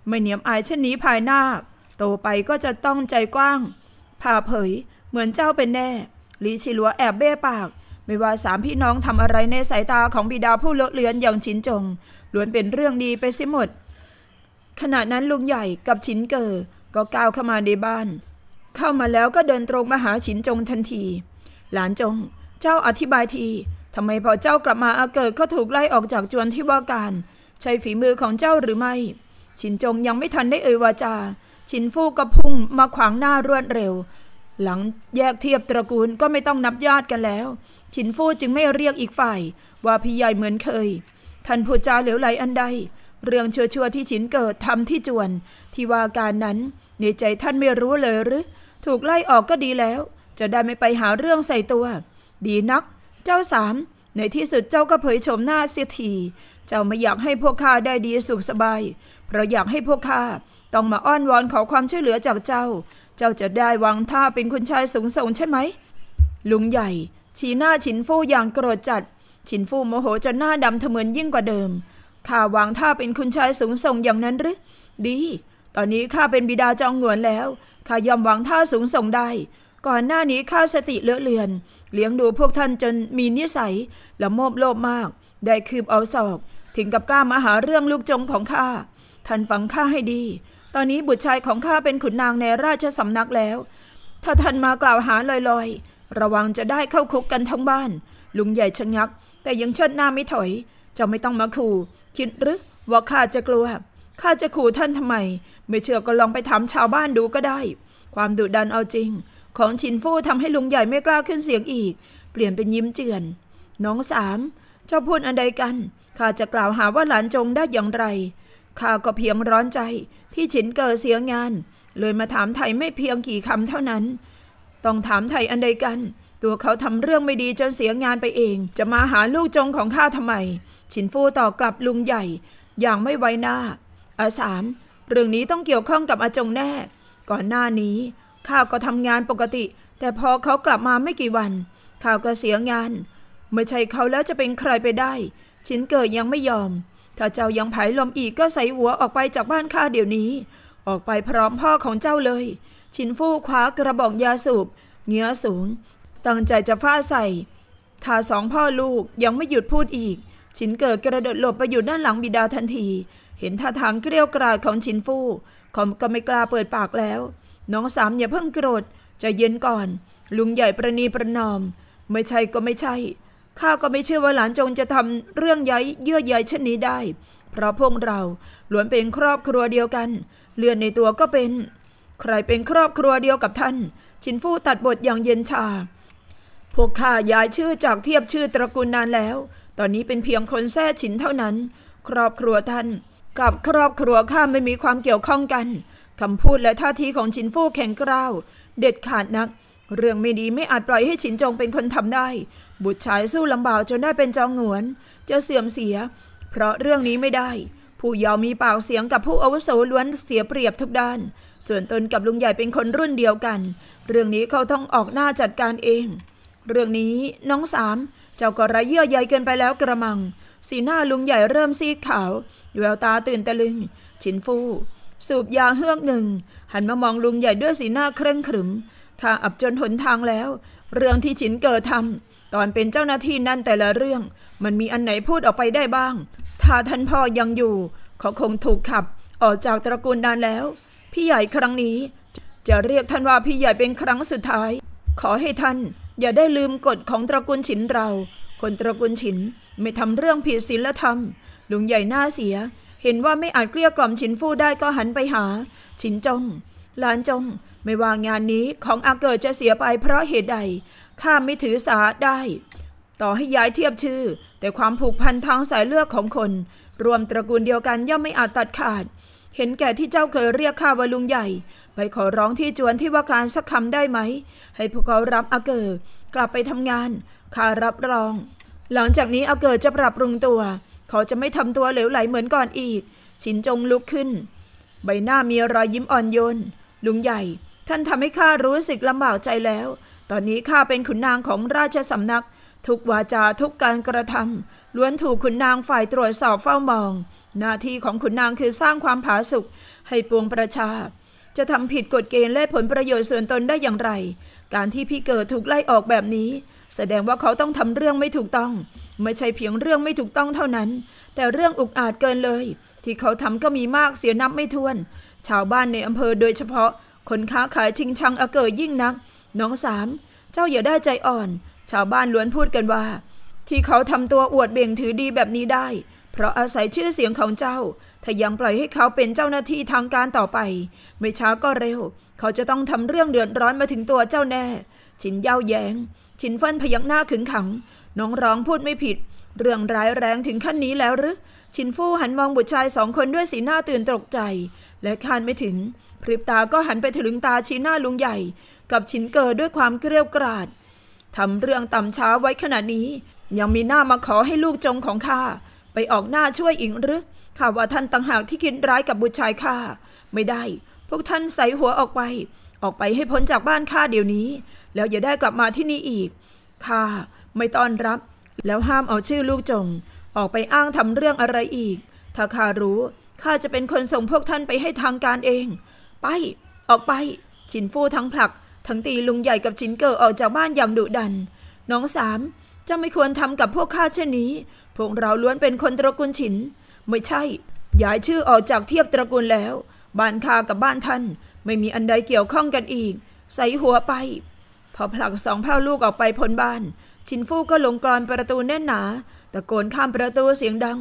ไม่เนียมอายเช่นนี้ภายหน้าโตไปก็จะต้องใจกว้างผ่าเผยเหมือนเจ้าเป็นแน่หลีฉินหลัวแอบเบ้ปากไม่ว่าสามพี่น้องทำอะไร ในสายตาของบิดาผู้เลอะเลือนอย่างชินจงล้วนเป็นเรื่องดีไปเสียหมด ขณะนั้นลุงใหญ่กับชินเกอก็ก้าวเข้ามาในบ้าน เข้ามาแล้วก็เดินตรง มาหาชินจงทันที หลานจง เจ้าอธิบายทีทำไมพอเจ้ากลับมาอาเกิดก็ถูกไล่ออกจากจวนที่ว่าการใช้ฝีมือของเจ้าหรือไม่ชินจงยังไม่ทันได้เอ่ยวาจาชินฟู่ก็พุ่งมาขวางหน้ารวดเร็วหลังแยกเทียบตระกูลก็ไม่ต้องนับญาติกันแล้วฉินฟู่จึงไม่เรียกอีกฝ่ายว่าพี่ใหญ่เหมือนเคย ท่านผู้จาเหลวไหลอันใด เรื่องเชื่อเชื่อที่ฉินเกิดทำที่จวน ที่ว่าการนั้น ในใจท่านไม่รู้เลยหรือถูกไล่ออกก็ดีแล้ว จะได้ไม่ไปหาเรื่องใส่ตัว ดีนักเจ้าสามในที่สุดเจ้าก็เผยโฉมหน้าเสียทีเจ้าไม่อยากให้พวกข้าได้ดีสุขสบายเพราะอยากให้พวกข้าต้องมาอ้อนวอนขอความช่วยเหลือจากเจ้าจ้าจะได้วางท่าเป็นคุณชายสูงส่งใช่ไหม ลุงใหญ่ ชี้หน้าฉินฟู่อย่างโกรธจัดฉินฟู่โมโหจนหน้าดำเถมือนยิ่งกว่าเดิม ข้าวางท่าเป็นคุณชายสูงส่งอย่างนั้นหรือ ดี ตอนนี้ข้าเป็นบิดาจองหงวนแล้ว ข้ายอมวางท่าสูงส่งได้ ก่อนหน้านี้ข้าสติเลอะเลือน เลี้ยงดูพวกท่านจนมีนิสัย ละโมบโลภมาก ได้คืบเอาศอก ถึงกับกล้ามาหาเรื่องลูกจงของข้า ท่านฟังข้าให้ดีตอนนี้บุตรชายของข้าเป็นขุนนางในราชสำนักแล้ว ถ้าท่านมากล่าวหาลอยๆ ระวังจะได้เข้าคุกกันทั้งบ้าน ลุงใหญ่ชะงัก แต่ยังเชิดหน้าไม่ถอย จะไม่ต้องมาขู่ คิดหรือว่าข้าจะกลัว ข้าจะขู่ท่านทำไม ไม่เชื่อก็ลองไปถามชาวบ้านดูก็ได้ ความดุดันเอาจริง ของชินฟู่ทำให้ลุงใหญ่ไม่กล้าขึ้นเสียงอีก เปลี่ยนเป็นยิ้มเจือนน้องสาม เจ้าพูดอันใดกัน ข้าจะกล่าวหาว่าหลานจงได้อย่างไร ข้าก็เพียงร้อนใจที่ฉินเกิดเสียงาน เลยมาถามไทยไม่เพียงกี่คำเท่านั้น ต้องถามไทยอันใดกัน ตัวเขาทำเรื่องไม่ดี จนเสียงานไปเอง จะมาหาลูกจงของข้าทำไมฉินฟูต่อกลับลุงใหญ่ อย่างไม่ไว้หน้าอาสามเรื่องนี้ต้องเกี่ยวข้องกับอาจงแน่ ก่อนหน้านี้ ข้าก็ทำงานปกติ แต่พอเขากลับมาไม่กี่วันข้าก็เสียงาน ไม่ใช่เขาแล้วจะเป็นใครไปได้ฉินเกิดยังไม่ยอมถ้าเจ้ายังไผ่ลมอีกก็ใส่หัวออกไปจากบ้านข้าเดี๋ยวนี้ ออกไปพร้อมพ่อของเจ้าเลย ชินฟู่คว้ากระบอกยาสูบเงื้อสูง ตั้งใจจะฟาใส่ถ้าสองพ่อลูกยังไม่หยุดพูดอีก ชินเกิดกระโดดหลบไปอยู่ด้านหลังบิดาทันที เห็นท่าทางเกลี้ยกล่อมของชินฟู่เขาก็ไม่กล้าเปิดปากแล้ว น้องสามอย่าเพิ่งโกรธจะเย็นก่อน ลุงใหญ่ประนีประนอมไม่ใช่ก็ไม่ใช่ข้าก็ไม่เชื่อว่าหลานจงจะทำเรื่องย้อยเยื่อใยเช่นนี้ได้ เพราะพวกเราล้วนเป็นครอบครัวเดียวกัน เลือนในตัวก็เป็น ใครเป็นครอบครัวเดียวกับท่าน ชินฟู่ตัดบทอย่างเย็นชา พวกข้าย้ายชื่อจากเทียบชื่อตระกูลนานแล้ว ตอนนี้เป็นเพียงคนแท้ชินเท่านั้น ครอบครัวท่าน กับครอบครัวข้าไม่มีความเกี่ยวข้องกันคำพูดและท่าทีของชินฟู่แข็งกร้าว เด็ดขาดนัก เรื่องไม่ดีไม่อาจปล่อยให้ชินจงเป็นคนทำได้บุตรชายสู้ลำบากจนได้เป็นจองหนวนจะเสื่อมเสียเพราะเรื่องนี้ไม่ได้ผู้ยอมมีปากเสียงกับผู้อาวุโสล้วนเสียเปรียบทุกด้านส่วนตนกับลุงใหญ่เป็นคนรุ่นเดียวกันเรื่องนี้เขาต้องออกหน้าจัดการเองเรื่องนี้น้องสามเจ้าก็ระเยื่อใหญ่เกินไปแล้วกระมังสีหน้าลุงใหญ่เริ่มซีดขาวแววตาตื่นตะลึงชินฟูสูบยาเฮือกหนึ่งหันมามองลุงใหญ่ด้วยสีหน้าเคร่งขรึมข้าอับจนหนทางแล้วเรื่องที่ฉินเกิดทำตอนเป็นเจ้าหน้าที่นั่นแต่ละเรื่องมันมีอันไหนพูดออกไปได้บ้าง ถ้าท่านพ่อยังอยู่เขาคงถูกขับออกจากตระกูลนานแล้วพี่ใหญ่ครั้งนี้ จะเรียกท่านว่าพี่ใหญ่เป็นครั้งสุดท้าย ขอให้ท่าน อย่าได้ลืมกฎของตระกูลฉินเรา คนตระกูลฉินไม่ทำเรื่องผิดศีลธรรมลุงใหญ่หน้าเสีย เห็นว่าไม่อาจเกลี้ยกล่อมฉินฟู่ได้ก็หันไปหาฉินจงหลานจงไม่ว่างานนี้ของอาเกิดจะเสียไปเพราะเหตุใดข้าไม่ถือสาได้ ต่อให้ย้ายเทียบชื่อ แต่ความผูกพันทางสายเลือดของคน รวมตระกูลเดียวกันย่อมไม่อาจตัดขาด เห็นแก่ที่เจ้าเคยเรียกข้าว่าลุงใหญ่ ไปขอร้องที่จวนที่ว่าการสักคำได้ไหม ให้พวกเขารับอาเกิดกลับไปทำงานข้ารับรอง หลังจากนี้อาเกิดจะปรับปรุงตัวเขาจะไม่ทำตัวเหลวไหลเหมือนก่อนอีกชินจงลุกขึ้น ใบหน้ามีรอยยิ้มอ่อนโยนลุงใหญ่ท่านทำให้ข้ารู้สึกลำบากใจแล้ว ตอนนี้ข้าเป็นขุนนางของราชสำนัก ทุกวาจาทุกการกระทำล้วนถูกขุนนางฝ่ายตรวจสอบเฝ้ามอง หน้าที่ของขุนนางคือสร้างความผาสุกให้ปวงประชา จะทำผิดกฎเกณฑ์และผลประโยชน์ส่วนตนได้อย่างไร การที่พี่เกิดถูกไล่ออกแบบนี้ แสดงว่าเขาต้องทำเรื่องไม่ถูกต้องไม่ใช่เพียงเรื่องไม่ถูกต้องเท่านั้น แต่เรื่องอุกอาจเกินเลย ที่เขาทำก็มีมากเสียนับไม่ถ้วนชาวบ้านในอำเภอโดยเฉพาะคนค้าขายชิงชังอเกยยิ่งนัก น้องสามเจ้าอย่าได้ใจอ่อน ชาวบ้านล้วนพูดกันว่า ที่เขาทำตัวอวดเบ่งถือดีแบบนี้ได้เพราะอาศัยชื่อเสียงของเจ้าถ้ายังปล่อยให้เขาเป็นเจ้าหน้าที่ทางการต่อไป ไม่ช้าก็เร็ว เขาจะต้องทำเรื่องเดือดร้อนมาถึงตัวเจ้าแน่ ชินเย้าแยง้งชินฟันพยักหน้าขึงขัง น้องร้องพูดไม่ผิด เรื่องร้ายแรงถึงขั้นนี้แล้วหรือชินฟู่หันมองบุตรชายสองคนด้วยสีหน้าตื่นตกใจและคานไม่ถึงพริบตาก็หันไปถึงตาชี้หน้าลุงใหญ่ กับชินเกิดด้วยความเกลียวกราด ทำเรื่องต่ำช้าไว้ขนาดนี้ ยังมีหน้ามาขอให้ลูกจงของข้า ไปออกหน้าช่วยอิงหรือข้าว่าท่านต่างหากที่คิดร้ายกับบุตรชายข้า ไม่ได้ พวกท่านใส่หัวออกไป ออกไปให้พ้นจากบ้านข้าเดี๋ยวนี้ แล้วอย่าได้กลับมาที่นี่อีกข้าไม่ต้อนรับ แล้วห้ามเอาชื่อลูกจง ออกไปอ้างทำเรื่องอะไรอีก ถ้าข้ารู้ข้าจะเป็นคนส่งพวกท่านไปให้ทางการเอง ไป ออกไป ชินฟู่ทั้งผลัก ทั้งตีลุงใหญ่กับชินเกอออกจากบ้านอย่างดุดัน น้องสามเจ้าไม่ควรทำกับพวกข้าเช่นนี้ พวกเราล้วนเป็นคนตระกูลฉิน ไม่ใช่ย้ายชื่อออกจากเทียบตระกูลแล้ว บ้านข้ากับบ้านท่าน ไม่มีอันใดเกี่ยวข้องกันอีก ใส่หัวไป พอผลักสองพ่อลูกออกไปพ้นบ้าน ชินฟู่ก็ลงกรอนประตูแน่นหนาตะโกนข้ามประตูเสียงดัง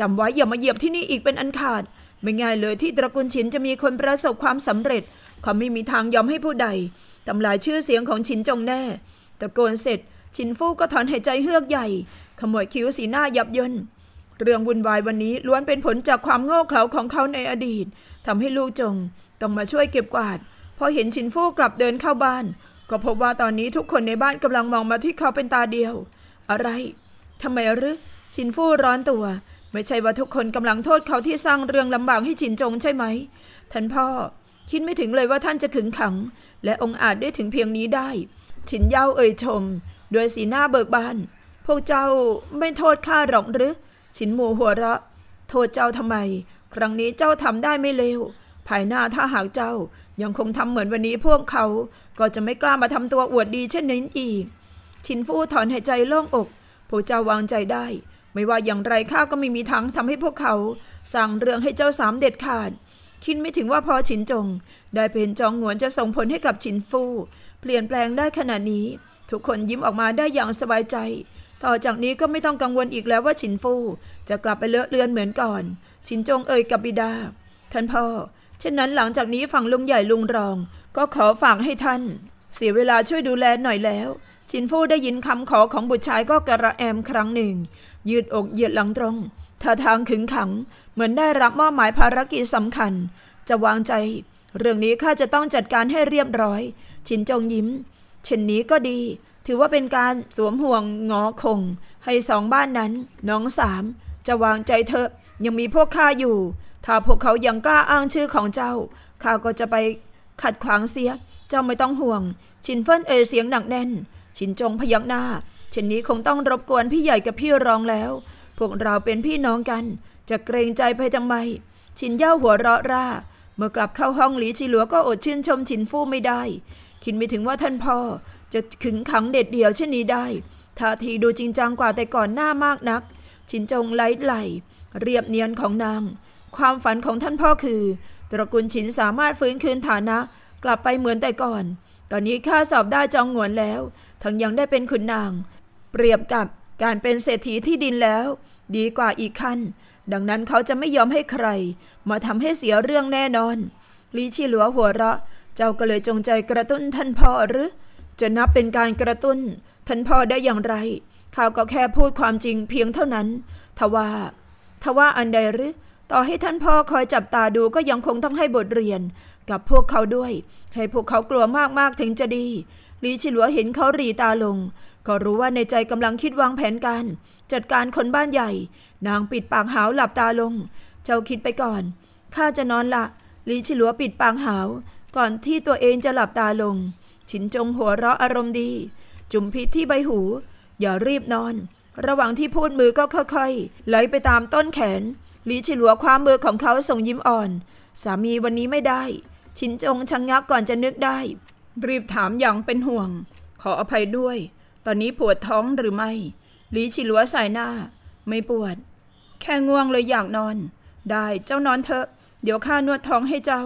จำไว้อย่ามาเหยียบที่นี่อีกเป็นอันขาด ไม่ง่ายเลยที่ตระกูลฉินจะมีคนประสบความสำเร็จเขาไม่มีทางยอมให้ผู้ใดทำลายชื่อเสียงของฉินจงแน่ ตะโกนเสร็จ ฉินฟู่ก็ถอนหายใจ เฮือกใหญ่ ขมวดคิ้วสีหน้ายับเยินเรื่องวุ่นวายวันนี้ล้วนเป็นผลจากความโง่เขลาของเขาในอดีตทำให้ลูกจงต้องมาช่วยเก็บกวาดพอเห็นฉินฟู่กลับเดินเข้าบ้าน ก็พบว่าตอนนี้ทุกคนในบ้านกำลังมองมาที่เขาเป็นตาเดียว อะไรทำไมหรือฉินฟู่ร้อนตัวไม่ใช่ว่าทุกคนกำลังโทษเขาที่สร้างเรื่องลำบากให้ชินจงใช่ไหมท่านพ่อคิดไม่ถึงเลยว่าท่านจะขึงขัง และองอาจได้ถึงเพียงนี้ได้ชินเย้าเอ่ยชม ด้วยสีหน้าเบิกบาน พวกเจ้าไม่โทษข้าหรอกหรือชินหมูหัวระโทษเจ้าทำไม ครั้งนี้เจ้าทำได้ไม่เลวภายหน้าถ้าหากเจ้ายังคงทำเหมือนวันนี้พวกเขาก็จะไม่กล้ามาทำตัวอวดดี เช่นนี้อีกชินฟู่ถอนหายใจโล่งอกพวกเจ้าวางใจได้ไม่ว่าอย่างไรข้าก็ไม่มีทางทำให้พวกเขา สั่งเรื่องให้เจ้าสามเด็ดขาด คิดไม่ถึงว่าพอฉินจงได้เป็นจองหวนจะส่งผลให้กับฉินฟูเปลี่ยนแปลงได้ขนาดนี้ ทุกคนยิ้มออกมาได้อย่างสบายใจ ต่อจากนี้ก็ไม่ต้องกังวลอีกแล้วว่าฉินฟูจะกลับไปเลอะเลือนเหมือนก่อนฉินจงเอ่ยกับบิดาท่านพ่อ เช่นนั้นหลังจากนี้ฝั่งลุงใหญ่ลุงรอง ก็ขอฝากให้ท่าน เสียเวลาช่วยดูแลหน่อยแล้วฉินฟูได้ยินคำขอของบุตรชายก็กระแอมครั้งหนึ่งยืดอกเหยียดหลังตรงท่าทางขึงขังเหมือนได้รับมอบหมายภารกิจสำคัญ จะวางใจ เรื่องนี้ข้าจะต้องจัดการให้เรียบร้อย ชินจงยิ้ม เช่นนี้ก็ดี ถือว่าเป็นการสวมห่วงงอคง ให้สองบ้านนั้น น้องสาม จะวางใจเถอะยังมีพวกข้าอยู่ถ้าพวกเขายังกล้าอ้างชื่อของเจ้าข้าก็จะไปขัดขวางเสีย เจ้าไม่ต้องห่วงชินเฟินเอ่ยเสียงหนักแน่นชินจงพยักหน้าเช่นนี้คงต้องรบกวนพี่ใหญ่กับพี่รองแล้ว พวกเราเป็นพี่น้องกัน จะเกรงใจไปทำไมชินเย่าหัวเราะร่า เมื่อกลับเข้าห้องหลีชิหลัวก็อดชื่นชมชินฟู่ไม่ได้ คิดไม่ถึงว่าท่านพ่อจะขึงขังเด็ดเดี่ยวเช่นนี้ได้ ท่าทีดูจริงจังกว่าแต่ก่อนหน้ามากนัก ชินจงไหลไหลเรียบเนียนของนาง ความฝันของท่านพ่อคือ ตระกูลชินสามารถฟื้นคืนฐานะกลับไปเหมือนแต่ก่อน ตอนนี้ข้าสอบได้จองหวนแล้ว ทั้งยังได้เป็นขุนนางเปรียบกับการเป็นเศรษฐีที่ดินแล้ว ดีกว่าอีกขั้น ดังนั้นเขาจะไม่ยอมให้ใคร มาทำให้เสียเรื่องแน่นอน ลีชีหลัวหัวเราะเจ้าก็เลยจงใจกระตุ้นท่านพ่อหรือจะนับเป็นการกระตุ้นท่านพ่อได้อย่างไรข้าก็แค่พูดความจริงเพียงเท่านั้น ทว่า ทว่าอันใดหรือต่อให้ท่านพ่อคอยจับตาดูก็ยังคงต้องให้บทเรียน กับพวกเขาด้วย ให้พวกเขากลัวมากๆถึงจะดี ลีชิหลัวเห็นเขารีตาลงก็รู้ว่าในใจกำลังคิดวางแผนการจัดการคนบ้านใหญ่ นางปิดปากหาวหลับตาลง เจ้าคิดไปก่อนข้าจะนอนละลีฉิลัวปิดปากหาว ก่อนที่ตัวเองจะหลับตาลง ฉินจงหัวเราะอารมณ์ดี จุ่มพิษที่ใบหู อย่ารีบนอน ระหว่างที่พูดมือก็ค่อยๆไหลไปตามต้นแขน ลีฉิลัวคว้ามือของเขาส่งยิ้มอ่อน สามีวันนี้ไม่ได้ฉินจงชะงงักก่อนจะนึกได้ รีบถามอย่างเป็นห่วง ขออภัยด้วยตอนนี้ปวดท้องหรือไม่ หลีฉิลัวสายหน้าไม่ปวด แค่ง่วงเลยอยากนอน ได้เจ้านอนเถอะ เดี๋ยวข้านวดท้องให้เจ้า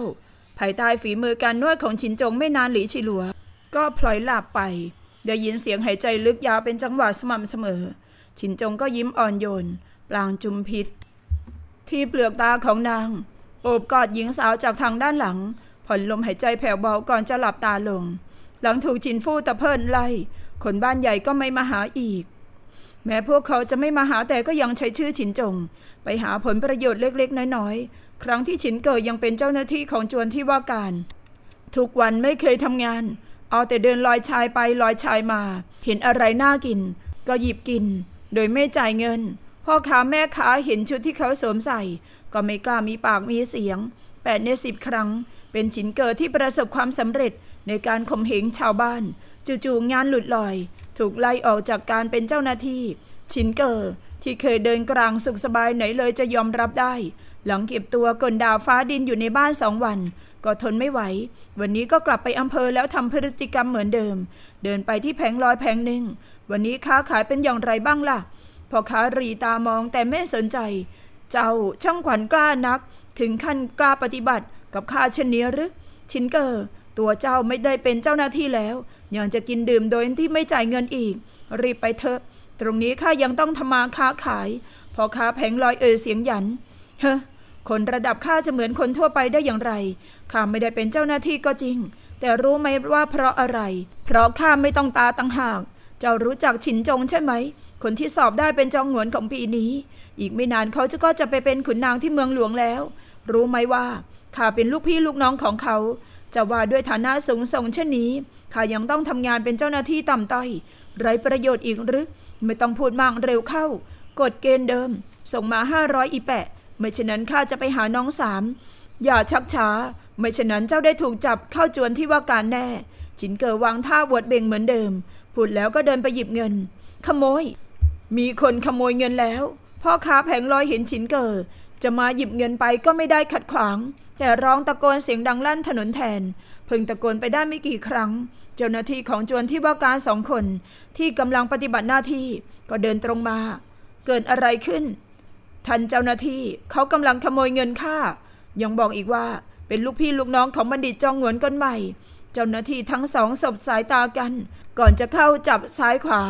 ภายใต้ฝีมือการนวดของชินจงไม่นานหลีฉิลัวก็พลอยหลับไปได้ยินเสียงหายใจลึกยาวเป็นจังหวะสม่ำเสมอชินจงก็ยิ้มอ่อนโยน ปลางจุมพิษ ที่เปลือกตาของนางโอบกอดหญิงสาวจากทางด้านหลังผ่อนลมหายใจแผ่วเบาก่อนจะหลับตาลง หลังถูกชินฟู่ตะเพิ่นไล่คนบ้านใหญ่ก็ไม่มาหาอีก แม้พวกเขาจะไม่มาหาแต่ก็ยังใช้ชื่อฉินจง ไปหาผลประโยชน์เล็กๆ น้อย ๆ ครั้งที่ฉินเกิดยังเป็นเจ้าหน้าที่ของจวนที่ว่าการ ทุกวันไม่เคยทำงาน เอาแต่เดินลอยชายไปลอยชายมา เห็นอะไรน่ากิน ก็หยิบกิน โดยไม่จ่ายเงิน พ่อค้าแม่ค้าเห็นชุดที่เขาสวมใส่ ก็ไม่กล้ามีปากมีเสียงแปดในสิบครั้ง เป็นฉินเกิดที่ประสบความสำเร็จในการข่มเหงชาวบ้านจู่ๆงานหลุดลอย ถูก ไล่ ออกจากการเป็นเจ้าหน้าที่ ชินเกอร์ ที่เคยเดินกลาง สุข สบายไหนเลยจะยอมรับได้ หลังเก็บตัวกลดาวฟ้าดินอยู่ในบ้านสองวัน ก็ทนไม่ไหว วันนี้ก็กลับไป อำเภอแล้วทำพฤติกรรมเหมือนเดิม เดินไปที่แผงลอยแผงหนึ่ง วันนี้ค้าขายเป็นอย่างไรบ้างล่ะ พอค้ารีตามองแต่ไม่สนใจ เจ้าช่างขวัญกล้านัก ถึงขั้นกล้าปฏิบัติกับข้าเช่นนี้หรือชินเกอร์ตัวเจ้าไม่ได้เป็นเจ้าหน้าที่แล้วยังจะกินดื่มโดยที่ไม่จ่ายเงินอีก รีบไปเถอะ ตรงนี้ข้ายังต้องทำมาค้าขาย พอค้าแผงลอยเอ่ยเสียงหยัน เฮ้คนระดับข้าจะเหมือนคนทั่วไปได้อย่างไร ข้าไม่ได้เป็นเจ้าหน้าที่ก็จริง แต่รู้ไหมว่าเพราะอะไร เพราะข้าไม่ต้องตาตั้งหากเจ้ารู้จักฉินจงใช่ไหม คนที่สอบได้เป็นจองหวนของปีนี้ อีกไม่นานเขาจะก็จะไปเป็นขุนนางที่เมืองหลวงแล้ว รู้ไหมว่าข้าเป็นลูกพี่ลูกน้องของเขา จะว่าด้วยฐานะสูงส่งเช่นนี้ข้ายังต้องทำงานเป็นเจ้าหน้าที่ต่ำต้อยไร้ประโยชน์อีก หรือ ไม่ต้องพูดมากเร็วเข้ากฎเกณฑ์เดิม ส่งมาห้าร้อยอีแปะ ไม่เช่นนั้นข้าจะไปหาน้องสาม อย่าชักช้า ไม่เช่นนั้นเจ้าได้ถูกจับเข้าจวนที่ว่าการแน่ชินเกอวางท่าวดเบ่งเหมือนเดิม พูดแล้วก็เดินไปหยิบเงิน ขโมย มีคนขโมยเงินแล้วพ่อค้าแผงลอยเห็นชินเกอจะมาหยิบเงินไปก็ไม่ได้ขัดขวาง แต่ร้องตะโกนเสียงดังลั่นถนนแทนพึงตะโกนไปได้ไม่กี่ครั้ง เจ้าหน้าที่ของจวนที่ว่าการสองคนที่กำลังปฏิบัติหน้าที่ก็เดินตรงมา เกิดอะไรขึ้น ท่านเจ้าหน้าที่เขากำลังขโมยเงินข้ายังบอกอีกว่าเป็นลูกพี่ลูกน้องของบัณฑิตจองหวนก้นใหม่ เจ้าหน้าที่ทั้งสองสบสายตากัน ก่อนจะเข้าจับซ้ายขวา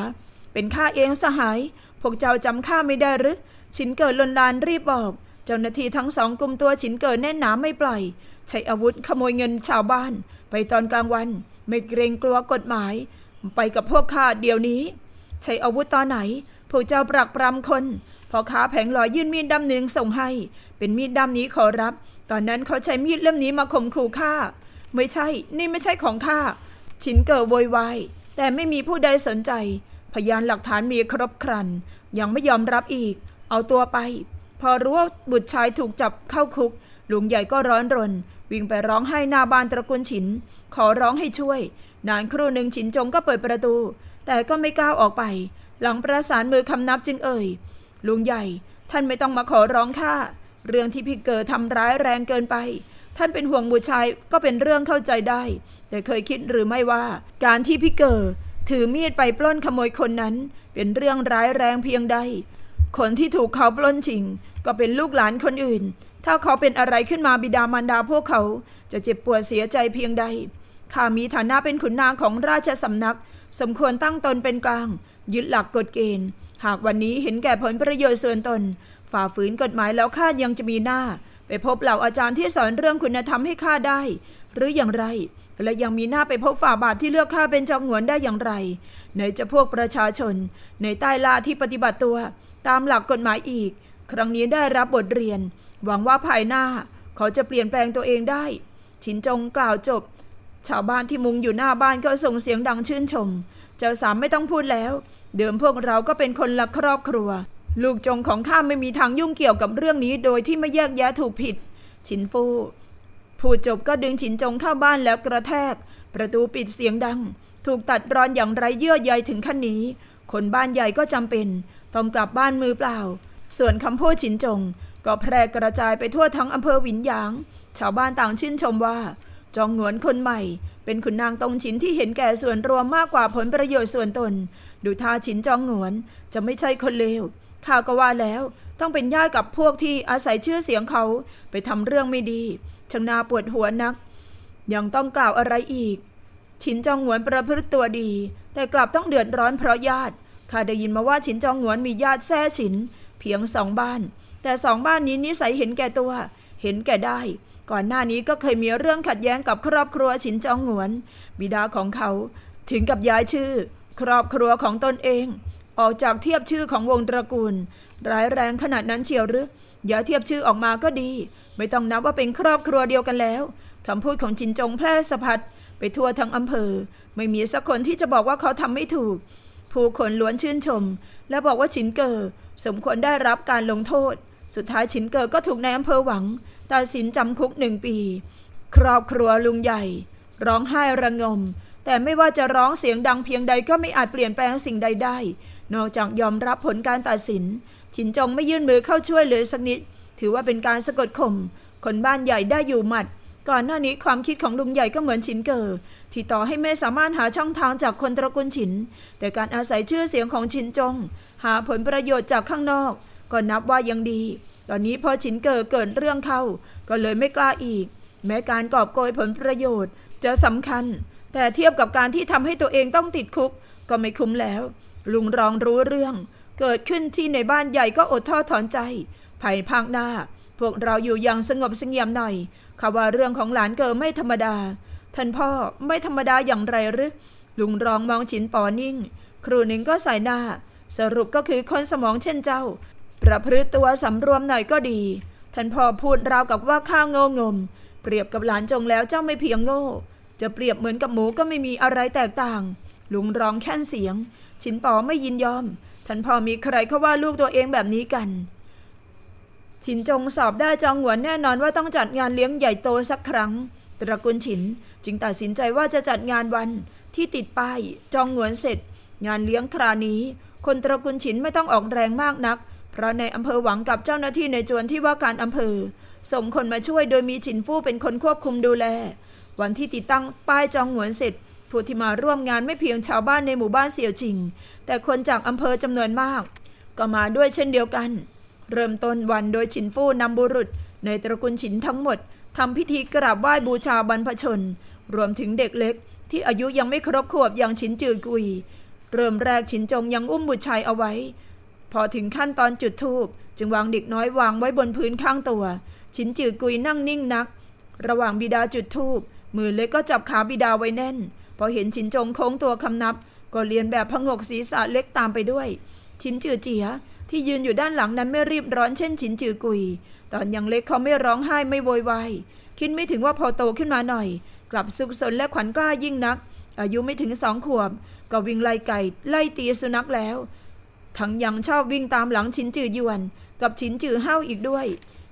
เป็นข้าเองสหายพวกเจ้าจำข้าไม่ได้หรือชินเกิดลนลานรีบบอกเจ้าหน้าที่ทั้งสองกลุ่มตัวชินเกิดแน่นหนาไม่ปล่อยใช้อาวุธขโมยเงินชาวบ้าน ไปตอนกลางวันไม่เกรงกลัวกฎหมาย ไปกับพวกข้าเดี๋ยวนี้ ใช้อาวุธตอนไหน ผู้เจ้าปรักปรำคน พอค้าแผงลอยยื่นมีดดำหนึ่งส่งให้ เป็นมีดดำนี้ขอรับ ตอนนั้นเขาใช้มีดเล่มนี้มาข่มขู่ข้าไม่ใช่นี่ไม่ใช่ของข้าชินเกิดโวยวายแต่ไม่มีผู้ใดสนใจ พยานหลักฐานมีครบครันยังไม่ยอมรับอีก เอาตัวไป พอรู้ว่าบุตรชายถูกจับเข้าคุกหลวงใหญ่ก็ร้อนรนวิ่งไปร้องไห้หน้าบ้านตระกูลฉิน ขอร้องให้ช่วย นานครู่หนึ่งฉินจงก็เปิดประตู แต่ก็ไม่กล้าออกไป หลังประสานมือคำนับจึงเอ่ยลุงใหญ่ ท่านไม่ต้องมาขอร้องข้าเรื่องที่พี่เกิดทำร้ายแรงเกินไป ท่านเป็นห่วงบุชายก็เป็นเรื่องเข้าใจได้ แต่เคยคิดหรือไม่ว่า การที่พี่เกิดถือมีดไปปล้นขโมยคนนั้น เป็นเรื่องร้ายแรงเพียงใดคนที่ถูกเขาปล้นชิง ก็เป็นลูกหลานคนอื่นถ้าเขาเป็นอะไรขึ้นมาบิดามารดาพวกเขาจะเจ็บปวดเสียใจเพียงใดข้ามีฐานะเป็นขุนนางของราชสำนัก สมควรตั้งตนเป็นกลางยึดหลักกฎเกณฑ์ หากวันนี้เห็นแก่ผลประโยชน์ส่วนตน ฝ่าฝืนกฎหมายแล้วข้ายังจะมีหน้า ไปพบเหล่าอาจารย์ที่สอนเรื่องคุณธรรมให้ข้าได้ หรืออย่างไร และยังมีหน้าไปพบฝ่าบาทที่เลือกข้าเป็นจ้งหวนได้อย่างไรในจะพวกประชาชน ในใต้ลาที่ปฏิบัติตัว ตามหลักกฎหมายอีก ครั้งนี้ได้รับบทเรียนหวังว่าภายหน้าเขาจะเปลี่ยนแปลงตัวเองได้ ชินจงกล่าวจบ ชาวบ้านที่มุงอยู่หน้าบ้านก็ส่งเสียงดังชื่นชม เจ้าสามไม่ต้องพูดแล้ว เดิมพวกเราก็เป็นคนละครอบครัว ลูกจงของข้าไม่มีทางยุ่งเกี่ยวกับเรื่องนี้ โดยที่ไม่แยกแยะถูกผิด ชินฟูพูดจบก็ดึงชินจงเข้าบ้านแล้วกระแทก ประตูปิดเสียงดัง ถูกตัดรอนอย่างไรเยื่อใยถึงขั้นนี้ คนบ้านใหญ่ก็จำเป็น ต้องกลับบ้านมือเปล่า ส่วนคำพูดชินจงก็แพร่กระจายไปทั่วทั้งอำเภอหวินหยาง ชาวบ้านต่างชื่นชมว่า จองหงวนคนใหม่ เป็นขุนนางตรงชินที่เห็นแก่ส่วนรวมมากกว่าผลประโยชน์ส่วนตน ดูท่าชินจองหงวนจะไม่ใช่คนเลวข้าก็ว่าแล้วต้องเป็นญาติกับพวกที่อาศัยเชื่อเสียงเขาไปทำเรื่องไม่ดี ช่างนาปวดหัวนัก ยังต้องกล่าวอะไรอีก ชินจองหวนประพฤติตัวดี แต่กลับต้องเดือดร้อนเพราะญาติ ข้าได้ยินมาว่าชินจองหวนมีญาติแท้ชิน เพียงสองบ้านแต่สองบ้านนี้นิสัยเห็นแก่ตัว เห็นแก่ได้ ก่อนหน้านี้ก็เคยมีเรื่องขัดแย้งกับครอบครัวฉินจองหวน บิดาของเขา ถึงกับย้ายชื่อ ครอบครัวของตนเอง ออกจากเทียบชื่อของวงตระกูลร้ายแรงขนาดนั้นเชียวหรืออย่าเทียบชื่อออกมาก็ดี ไม่ต้องนับว่าเป็นครอบครัวเดียวกันแล้วคำพูดของจินจงแพร่สะพัดไปทั่วทั้งอำเภอ ไม่มีสักคนที่จะบอกว่าเขาทำไม่ถูก ผู้คนล้วนชื่นชม และบอกว่าชินเกอสมควรได้รับการลงโทษสุดท้ายชินเกอก็ถูกนายอำเภอหวัง ตัดสินจำคุกหนึ่งปี ครอบครัวลุงใหญ่ ร้องไห้ระงม แต่ไม่ว่าจะร้องเสียงดังเพียงใดก็ไม่อาจเปลี่ยนแปลงสิ่งใดได้ นอกจากยอมรับผลการตัดสิน ชินจงไม่ยื่นมือเข้าช่วยเลยสักนิด ถือว่าเป็นการสะกดข่มคนบ้านใหญ่ได้อยู่หมัด ก่อนหน้านี้ความคิดของลุงใหญ่ก็เหมือนชินเกอที่ต่อให้ไม่สามารถหาช่องทางจากคนตระกูลฉิน แต่การอาศัยชื่อเสียงของชินจง หาผลประโยชน์จากข้างนอกก็นับว่ายังดี ตอนนี้พอฉินเกิดเกิดเรื่องเข้า ก็เลยไม่กล้าอีก แม้การกอบโกยผลประโยชน์จะสำคัญ แต่เทียบกับการที่ทำให้ตัวเองต้องติดคุก ก็ไม่คุ้มแล้ว ลุงรองรู้เรื่อง เกิดขึ้นที่ในบ้านใหญ่ก็อดท้อถอนใจภายภาคหน้า พวกเราอยู่อย่างสงบสงี่ยมหน่อยข่าว่าเรื่องของหลานเกิดไม่ธรรมดา ท่านพ่อไม่ธรรมดาอย่างไรหรือลุงรองมองฉินปอนิ่ง ครูหนึ่งก็ใส่หน้า สรุปก็คือคนสมองเช่นเจ้าประพฤติตัวสำรวมหน่อยก็ดี ท่านพ่อพูดราวกับว่าข้าโง่งม เปรียบกับหลานจงแล้วเจ้าไม่เพียงโง่ จะเปรียบเหมือนกับหมูก็ไม่มีอะไรแตกต่าง ลุงร้องแค้นเสียงชินปอไม่ยินยอม ท่านพ่อมีใครเขาว่าลูกตัวเองแบบนี้กันชินจงสอบได้จองหัวแน่นอนว่าต้องจัดงานเลี้ยงใหญ่โตสักครั้ง ตระกูลฉินจึงตัดสินใจว่าจะจัดงานวันที่ติดป้ายจองหัวเสร็จ งานเลี้ยงครานี้ คนตระกูลฉินไม่ต้องออกแรงมากนักเพราะในอำเภอหวังกับเจ้าหน้าที่ในจวนที่ว่าการอำเภอ ส่งคนมาช่วยโดยมีฉินฟู่เป็นคนควบคุมดูแล วันที่ติดตั้งป้ายจองหวนเสร็จผู้ที่มาร่วมงานไม่เพียงชาวบ้านในหมู่บ้านเสี่ยวชิง แต่คนจากอำเภอจำนวนมาก ก็มาด้วยเช่นเดียวกัน เริ่มต้นวันโดยฉินฟู่นำบุรุษ ในตระกูลฉินทั้งหมดทำพิธีกราบไหว้บูชาบรรพชน รวมถึงเด็กเล็ก ที่อายุยังไม่ครบขวบอย่างฉินจือกุยเริ่มแรกฉินจงยังอุ้มบุตรชายเอาไว้พอถึงขั้นตอนจุดทูบจึงวางเด็กน้อยวางไว้บนพื้นข้างตัว ชินจือกุยนั่งนิ่งนัก ระหว่างบิดาจุดทูบมือเล็ก ก็จับ ขา บิดาไว้แน่นพอเห็นชินจงโค้งตัวคำนับ ก็เรียนแบบพงกศีรษะเล็กตามไปด้วย ชินจือเจีย ที่ยืนอยู่ด้านหลังนั้นไม่รีบร้อนเช่น ชินจือกุยตอนยังเล็กเขาไม่ร้องไห้ไม่โวยวายคิดไม่ถึงว่าพอโตขึ้นมาหน่อย กลับสุขสนและขวัญกล้ายิ่งนัก อายุไม่ถึงสองขวบก็วิ่งไล่ไก่ ไล่ตีสุนัขแล้วทั้งยังชอบ วิ่งตามหลังชินจือยวน กับชินจือเฮาอีกด้วย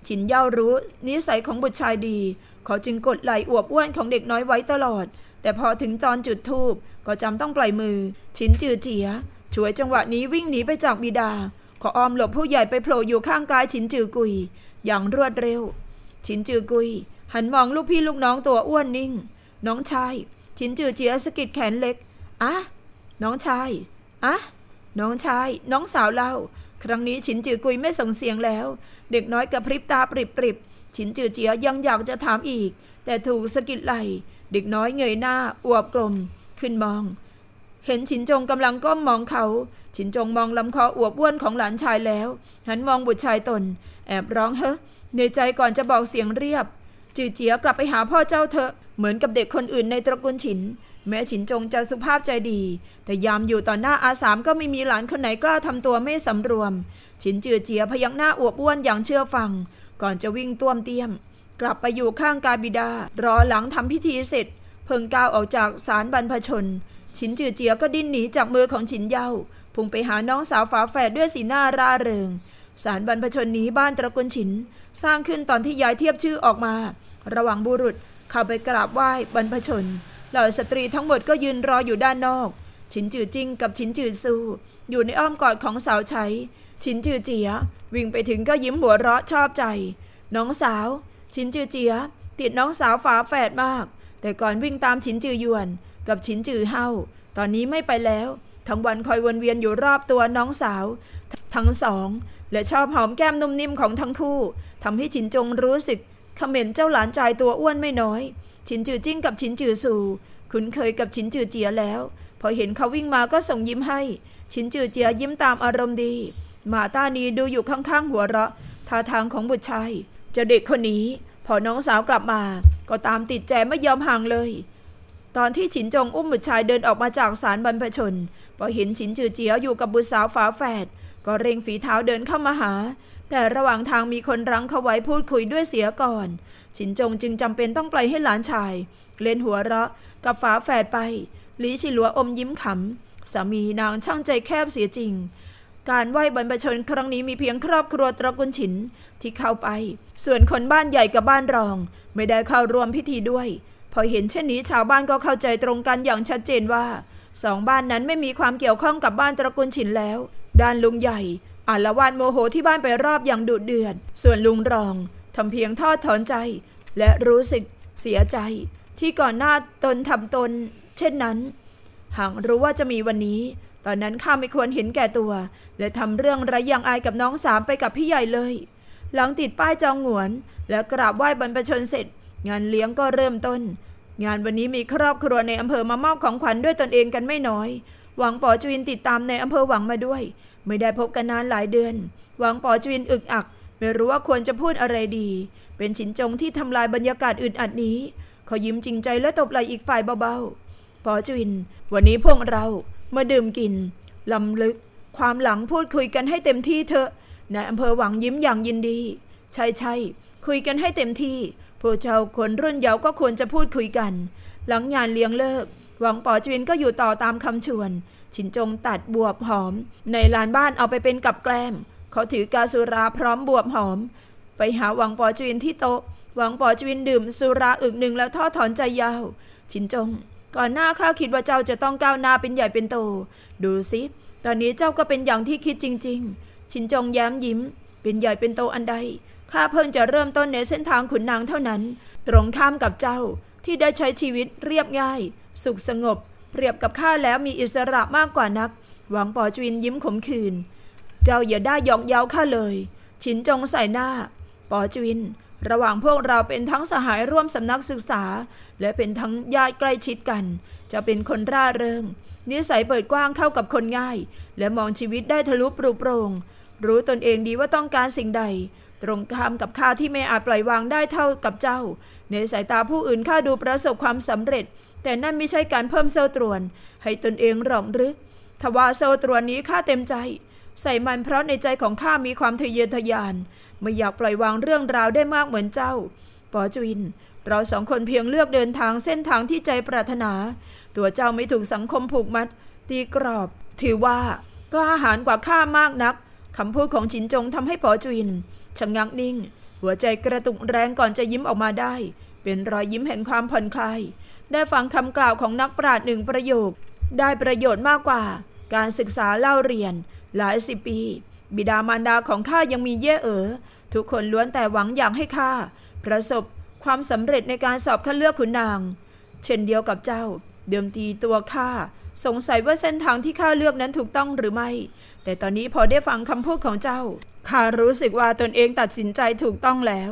ชินเย่ารู้ นิสัยของบุตรชายดีเขาจึงกดไหลอวบอ้วนของเด็กน้อยไว้ตลอด แต่พอถึงตอนจุดทูบก็จำต้องปล่อยมือชินจือเจียช่วยจังหวะนี้วิ่งหนีไปจากบิดา ขออ้อมหลบผู้ใหญ่ไปโผล่อยู่ข้างกายชินจือกุย อย่างรวดเร็วชินจือกุย หันมองลูกพี่ลูกน้องตัวอ้วนนิ่ง น้องชายชินจือเจียสะกิดแขนเล็กอะน้องชายอะน้องชาย น้องสาวเราครั้งนี้ฉินจือกุยไม่ส่งเสียงแล้ว เด็กน้อยกระพริบตาปริบปริบฉินจือเจียยังอยากจะถามอีก แต่ถูกสะกิดไหลเด็กน้อยเงยหน้าอวบกลม ขึ้นมอง เห็นฉินจงกำลังก้มมองเขาฉินจงมองลำคออวบอ้วนของหลานชายแล้ว หันมองบุตรชายตน แอบร้องเฮ้ในใจก่อนจะบอกเสียงเรียบ จือเจียกลับไปหาพ่อเจ้าเถอะ เหมือนกับเด็กคนอื่นในตระกูลฉินแม้ฉินจงจะสุภาพใจดี แต่ยามอยู่ต่อหน้าอาสามก็ไม่มีหลานคนไหนกล้าทำตัวไม่สำรวม ฉินจือเจียพยักหน้าอวบอ้วนอย่างเชื่อฟัง ก่อนจะวิ่งต้วมเตี้ยม กลับไปอยู่ข้างกาบิดา รอหลังทำพิธีเสร็จ เพิ่งก้าวออกจากศาลบรรพชน ฉินจือเจียก็ดิ้นหนีจากมือของฉินเย่าพุ่งไปหาน้องสาวฝาแฝดด้วยสีหน้าร่าเริงศาลบรรพชนนี้บ้านตระกูลฉินสร้างขึ้นตอนที่ย้ายเทียบชื่อออกมา ระหว่างบุรุษ เข้าไปกราบไหว้บรรพชนเหล่าสตรีทั้งหมดก็ยืนรออยู่ด้านนอก ชินจือจิงกับชินจือซูอยู่ในอ้อมกอดของสาวใช้ ชินจือเจีย วิ่งไปถึงก็ยิ้มหัวเราะชอบใจ น้องสาวชินจือเจีย ติดน้องสาวฝาแฝดมาก แต่ก่อนวิ่งตามชินจือหยวน กับชินจือเฮาตอนนี้ไม่ไปแล้ว ทั้งวันคอยวนเวียนอยู่รอบตัวน้องสาวทั้งสอง และชอบหอมแก้มนุ่มนิ่มของทั้งคู่ทำให้ชินจงรู้สึกเขม็นเจ้าหลานชายตัวอ้วนไม่น้อยชินจือจิ้งกับชินจือสู่คุ้นเคยกับชินจือเจียแล้ว พอเห็นเขาวิ่งมาก็ส่งยิ้มให้ ชินจือเจียยิ้มตามอารมณ์ดีหมาต้านีดูอยู่ข้างๆหัวเราะ ท่าทางของบุตรชาย เจ้าเด็กคนนี้ พอน้องสาวกลับมา ก็ตามติดแจไม่ยอมห่างเลย ตอนที่ฉินจงอุ้มบุตรชายเดินออกมาจากศาลบรรพชน พอเห็นฉินจือเจียอยู่กับบุตรสาวฝาแฝด ก็เร่งฝีเท้าเดินเข้ามาหา แต่ระหว่างทางมีคนรั้งเขาไว้พูดคุยด้วยเสียก่อนชินจงจึงจำเป็นต้องปล่อยให้หลานชาย เล่นหัวเราะกับฝาแฝดไป หลีชิลัวอมยิ้มขำสามีนางช่างใจแคบเสียจริง การไหว้บรรพชนครั้งนี้มีเพียงครอบครัวตระกูลฉินที่เข้าไป ส่วนคนบ้านใหญ่กับบ้านรอง ไม่ได้เข้าร่วมพิธีด้วย พอเห็นเช่นนี้ชาวบ้านก็เข้าใจตรงกันอย่างชัดเจนว่าสองบ้านนั้นไม่มีความเกี่ยวข้องกับบ้านตระกูลฉินแล้ว ด้านลุงใหญ่อารวาดโมโหที่บ้านไปรอบอย่างดุเดือดส่วนลุงรองทำเพียงทอดถอนใจและรู้สึกเสียใจ ที่ก่อนหน้าตนทำตน เช่นนั้นหากรู้ว่าจะมีวันนี้ ตอนนั้นข้าไม่ควรเห็นแก่ตัว และทำเรื่องไรอยางอายกับน้องสามไปกับพี่ใหญ่เลย หลังติดป้ายจองหวนและกราบไหว้บรรพชนเสร็จ งานเลี้ยงก็เริ่มต้น งานวันนี้มีครอบครัวในอำเภอมามอบของขวัญด้วยตนเองกันไม่น้อย หวังปอจุินติดตามในอำเภอหวังมาด้วย ไม่ได้พบกันนานหลายเดือน หวังปอจุินอึกอักไม่รู้ว่าควรจะพูดอะไรดี เป็นชินจงที่ทำลายบรรยากาศอึดอัดนี้ เขายิ้มจริงใจและตบไหลอีกฝ่ายเบาๆปอจุนวันนี้พวกเรามาดื่มกินลำลึกความหลังพูดคุยกันให้เต็มที่เถอะนายอำเภอหวังยิ้มอย่างยินดี ใช่ใช่คุยกันให้เต็มที่ผู้ชาวคนรุ่นเยาว์ก็ควรจะพูดคุยกัน หลังงานเลี้ยงเลิก หวังปอจุนก็อยู่ต่อตามคำชวน ชินจงตัดบวบหอม ในลานบ้านเอาไปเป็นกับแกล้มเขาถือกาสุราพร้อมบวบหอม ไปหาหวังปอจวินที่โต๊ะหวังปอจวินดื่ม สุราอึกหนึ่งแล้วทอดถอนใจยาว ชินจง ก่อนหน้าข้าคิดว่าเจ้าจะต้องก้าวหน้าเป็นใหญ่เป็นโต ดูสิตอนนี้เจ้าก็เป็นอย่างที่คิดจริงๆ ชินจงแย้มยิ้ม เป็นใหญ่เป็นโตอันใดข้าเพิ่งจะเริ่มต้นในเส้นทางขุนนางเท่านั้น ตรงข้ามกับเจ้าที่ได้ใช้ชีวิตเรียบง่าย สุขสงบ เปรียบกับข้าแล้วมีอิสระมากกว่านักหวังปอจวินยิ้มขมขื่นเจ้าอย่าได้หยอกเย้าข้าเลย ชินจงใส่หน้าปอจวิน ระหว่างพวกเราเป็นทั้งสหายร่วมสำนักศึกษา และเป็นทั้งญาติใกล้ชิดกัน จะเป็นคนร่าเริง นิสัยเปิดกว้างเข้ากับคนง่าย และมองชีวิตได้ทะลุปรุโปรงรู้ตนเองดีว่าต้องการสิ่งใด ตรงข้ามกับข้าที่ไม่อาจปล่อยวางได้เท่ากับเจ้าในสายตาผู้อื่นข้าดูประสบความสำเร็จ แต่นั่นไม่ใช่การเพิ่มโซ่ตรวน ให้ตนเองหลงหรือทว่าโซ่ตรวนนี้ข้าเต็มใจใส่มันเพราะในใจของข้ามีความทะเยอทะยาน ไม่อยากปล่อยวางเรื่องราวได้มากเหมือนเจ้าปอจุิน เราสองคนเพียงเลือกเดินทางเส้นทางที่ใจปรารถนา ตัวเจ้าไม่ถูกสังคมผูกมัด ตีกรอบ ถือว่า กล้าหาญกว่าข้ามากนัก คำพูดของชินจงทำให้ปอจุินชะงักนิ่ง หัวใจกระตุกแรงก่อนจะยิ้มออกมาได้ เป็นรอยยิ้มแห่งความผ่อนคลายได้ฟังคำกล่าวของนักปราชญ์หนึ่งประโยค ได้ประโยชน์มากกว่า การศึกษาเล่าเรียนหลายสิบปี บิดามารดาของข้ายังมีเย่เอ๋อทุกคนล้วนแต่หวังอยากให้ข้าประสบความสำเร็จในการสอบคัดเลือกขุนนาง เช่นเดียวกับเจ้า เดิมทีตัวข้าสงสัยว่าเส้นทางที่ข้าเลือกนั้นถูกต้องหรือไม่ แต่ตอนนี้พอได้ฟังคำพูดของเจ้าข้ารู้สึกว่าตนเองตัดสินใจถูกต้องแล้ว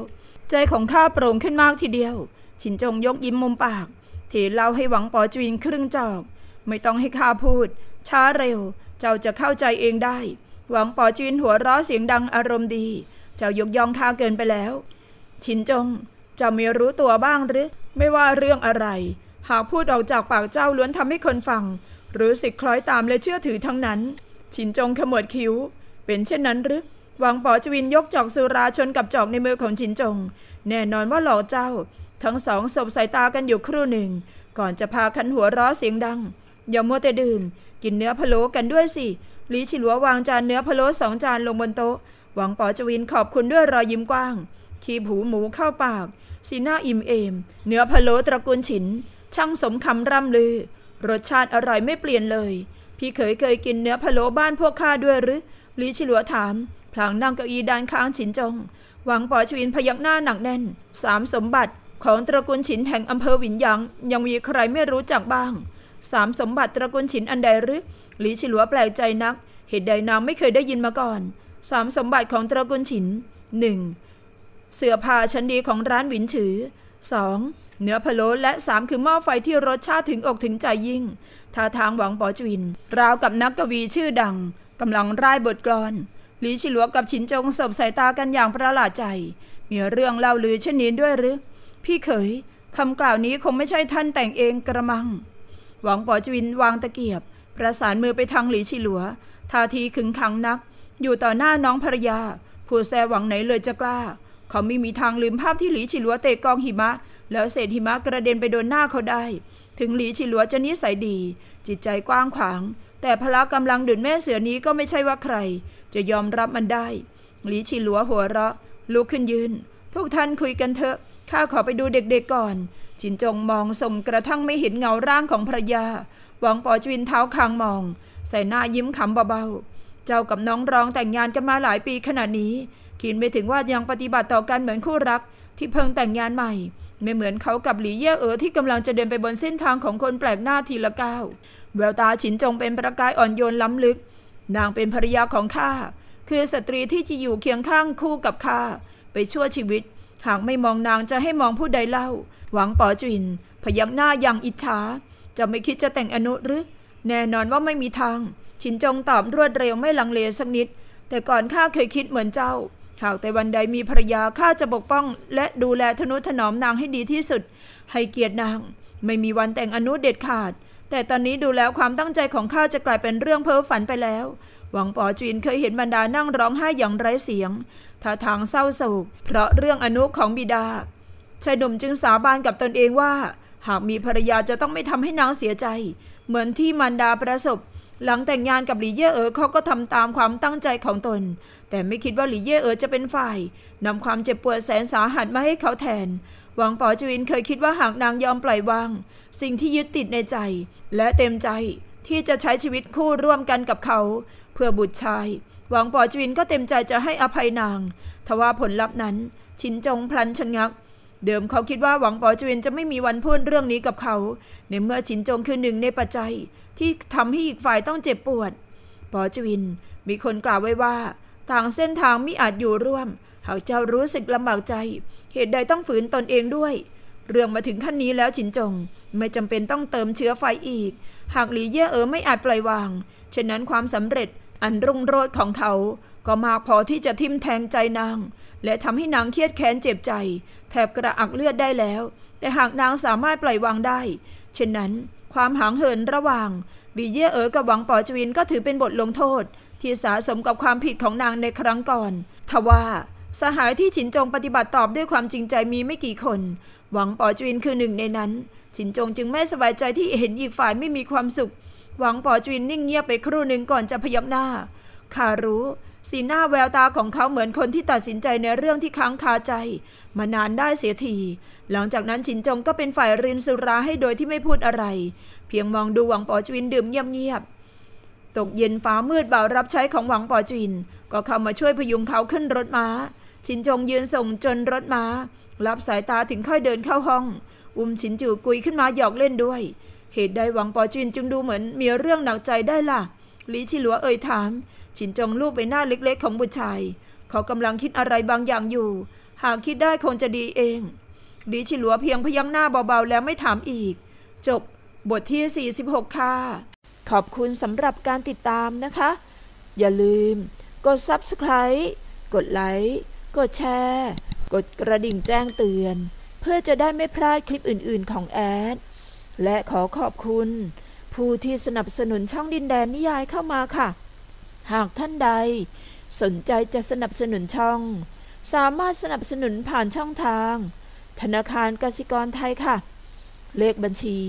ใจของข้าโปร่งขึ้นมากทีเดียวชินจงยกยิ้มมุมปากเทเล่าให้หวังปอจวินครึ่งจอกไม่ต้องให้ข้าพูด ช้าเร็วเจ้าจะเข้าใจเองได้ หวังปอจีนหัวร้อเสียงดังอารมณ์ดีเจ้ายกย่องข้าเกินไปแล้ว ชินจงเจ้ามีรู้ตัวบ้างหรือ ไม่ว่าเรื่องอะไร หากพูดออกจากปากเจ้าล้วนทำให้คนฟัง หรือสิกิคล้อยตามและเชื่อถือทั้งนั้น ชินจงขมวดคิ้ว เป็นเช่นนั้นหรือหวังปอจวินยกจอกสุราชนกับจอกในมือของชินจง แน่นอนว่าหลอกเจ้า ทั้งสองสบสายตากันอยู่ครู่หนึ่ง ก่อนจะพาคันหัวร้อเสียงดังอย่ามัวแต่ดื่มกินเนื้อพะโล้กันด้วยสิลีฉิลัววางจานเนื้อพะโล้สองจานลงบนโต๊ะ หวังป๋อจวินขอบคุณด้วยรอยยิ้มกว้างขีบหูหมูเข้าปากสีหน้าอิ่มเอมเนื้อพะโล้ตระกูลฉิน ช่างสมคำร่ำลือ รสชาติอร่อยไม่เปลี่ยนเลย พี่เคยเคยกินเนื้อพะโล้บ้านพวกข้าด้วยหรือลีฉิลัวถามพลางนั่งเก้าอี้ด้านข้างฉินจง หวังป๋อจวินพยักหน้าหนักแน่น สามสมบัติของตระกูลฉินแห่งอำเภอหวินหยางยังมีใครไม่รู้จักบ้างสามสมบัติตระกูลฉินอันใดหรือหลีฉิลัวแปลกใจนัก เหตุใดนางไม่เคยได้ยินมาก่อนสามสมบัติของตระกูลฉินหนึ่งเสื้อผ้าชั้นดีของร้านหวินฉือสองเนื้อพะโล้และสามคือหม้อไฟที่รสชาติถึงอกถึงใจยิ่งท่าทางหวังป๋อจวิน ราวกับนักกวีชื่อดัง กำลังร่ายบทกลอนหลีฉิลัวกับฉินจง สบสายตากันอย่างประหลาดใจมีเรื่องเล่าลือเช่นนี้ด้วยหรือพี่เขยคำกล่าวนี้คงไม่ใช่ท่านแต่งเองกระมังหวังป๋อจวินวางตะเกียบ ประสานมือไปทางหลีชิหลัว ท่าทีขึงขังนัก อยู่ต่อหน้าน้องภรรยาผู้แซหวังไหนเลยจะกล้า เขาไม่มีทางลืมภาพที่หลีชิหลัวเตะกองหิมะ แล้วเศษหิมะกระเด็นไปโดนหน้าเขาได้ ถึงหลีชิหลัวจะนิสัยดี จิตใจกว้างขวาง แต่พละกำลังดุนแม่เสือนี้ก็ไม่ใช่ว่าใครจะยอมรับมันได้ หลีชิหลัวหัวเราะ ลุกขึ้นยืน พวกท่านคุยกันเถอะ ข้าขอไปดูเด็กๆก่อนจินจงมองส่งกระทั่งไม่เห็นเงาร่างของภรยา หวังปอจวินเท้าคางมอง ใส่หน้ายิ้มขำเบาๆเจ้ากับน้องรองแต่งงานกันมาหลายปีขนาดนี้คิดไม่ถึงว่ายังปฏิบัติต่อกันเหมือนคู่รักที่เพิ่งแต่งงานใหม่ ไม่เหมือนเขากับหลีเย่เอ๋อที่กำลังจะเดินไปบนเส้นทางของคนแปลกหน้าทีละก้าวแววตาฉินจงเป็นประกายอ่อนโยนล้ำลึก นางเป็นภรยาของข้าคือสตรีที่จะอยู่เคียงข้างคู่กับข้าไปชั่วชีวิตหากไม่มองนางจะให้มองผู้ใดเล่า หวังป๋อจุนพยักหน้าอย่างอิจฉาจะไม่คิดจะแต่งอนุหรือแน่นอนว่าไม่มีทางชินจงตอบรวดเร็วไม่ลังเลสักนิด แต่ก่อนข้าเคยคิดเหมือนเจ้าหากแต่วันใดมีภรยาข้าจะปกป้อง และดูแลทนุถนอมนางให้ดีที่สุด ให้เกียรตินาง ไม่มีวันแต่งอนุเด็ดขาด แต่ตอนนี้ดูแล้วความตั้งใจของข้าจะกลายเป็นเรื่องเพ้อฝันไปแล้วหวังป๋อจีนเคยเห็นบรรดานั่งร้องไห้อย่างไร้เสียงท่าทางเศร้าโศกเพราะเรื่องอนุของบิดา ชายหนุ่มจึงสาบานกับตนเองว่า หากมีภรรยาจะต้องไม่ทำให้นางเสียใจ เหมือนที่มารดาประสบ หลังแต่งงานกับหลี่เย่อเอ๋อเขาก็ทำตามความตั้งใจของตน แต่ไม่คิดว่าหลี่เย่อเอ๋อจะเป็นฝ่าย นำความเจ็บปวดแสนสาหัสมาให้เขาแทน หวังป๋อจวินเคยคิดว่าหากนางยอมปล่อยวาง สิ่งที่ยึดติดในใจ และเต็มใจที่จะใช้ชีวิตคู่ร่วมกันกับเขา เพื่อบุตรชายหวังปอจวินก็เต็มใจจะให้อภัยนาง ทว่าผลลัพธ์นั้น ชินจงพลันชะงัก เดิมเขาคิดว่าหวังปอจวินจะไม่มีวันพูดเรื่องนี้กับเขา ในเมื่อชินจงคือหนึ่งในปัจจัยที่ทำให้อีกฝ่ายต้องเจ็บปวดปอจวินมีคนกล่าวไว้ว่า ต่างเส้นทางมิอาจอยู่ร่วม หากเจ้ารู้สึกลำบากใจ เหตุใดต้องฝืนตนเองด้วย เรื่องมาถึงขั้นนี้แล้วชินจง ไม่จำเป็นต้องเติมเชื้อไฟอีก หากหลีเย่เอ๋อไม่อาจปล่อยวาง ฉะนั้นความสำเร็จอันรุ่งโรจน์ของเขา ก็มากพอที่จะทิ่มแทงใจนาง และทำให้นางเครียดแค้นเจ็บใจแถบกระอักเลือดได้แล้ว แต่หากนางสามารถปล่อยวางได้ เช่นนั้น ความหางเหินระหว่างบีเย่เอ๋อกับหวังป๋อจวินก็ถือเป็นบทลงโทษ ที่สะสมกับความผิดของนางในครั้งก่อน ทว่าสหายที่ฉินจงปฏิบัติตอบด้วยความจริงใจมีไม่กี่คน หวังป๋อจวินคือหนึ่งในนั้น ฉินจงจึงไม่สบายใจที่เห็นอีกฝ่ายไม่มีความสุขหวังป๋อจวินนิ่งเงียบไปครู่หนึ่งก่อนจะพยักหน้าข้ารู้สีหน้าแววตาของเขาเหมือนคนที่ตัดสินใจในเรื่องที่ค้างคาใจ มานานได้เสียที หลังจากนั้นชินจงก็เป็นฝ่ายรินสุรา ให้โดยที่ไม่พูดอะไร เพียงมองดูหวังป๋อจวินดื่มเงียบๆตกเย็นฟ้ามืดเบ่ารับใช้ของหวังป๋อจวิน ก็เข้ามาช่วยพยุงเขาขึ้นรถมา้าชินจงยืนส่งจนรถมา้า รับสายตาถึงค่อยเดินเข้าห้อง อุ้มชินจูกุยขึ้นมาหยอกเล่นด้วยเหตุใดหวังปอจินจึงดูเหมือนมีเรื่องหนักใจได้ล่ะลีชิหลัวเอ่ยถาม ชินจงลูบไปหน้าเล็กๆของบุตรชายเขากำลังคิดอะไรบางอย่างอยู่ หากคิดได้คงจะดีเองลีชิหลัวเพียงพยักหน้าเบาๆแล้วไม่ถามอีก จบบทที่ 46 ค่ะ ขอบคุณสำหรับการติดตามนะคะ อย่าลืมกด Subscribe กดไลค์ กดแชร์ กดกระดิ่งแจ้งเตือน เพื่อจะได้ไม่พลาดคลิปอื่นๆของแอดและขอขอบคุณ ผู้ที่สนับสนุนช่องดินแดนนิยายเข้ามาค่ะ หากท่านใด สนใจจะสนับสนุนช่อง สามารถสนับสนุนผ่านช่องทาง ธนาคารกสิกรไทยค่ะ เลขบัญชี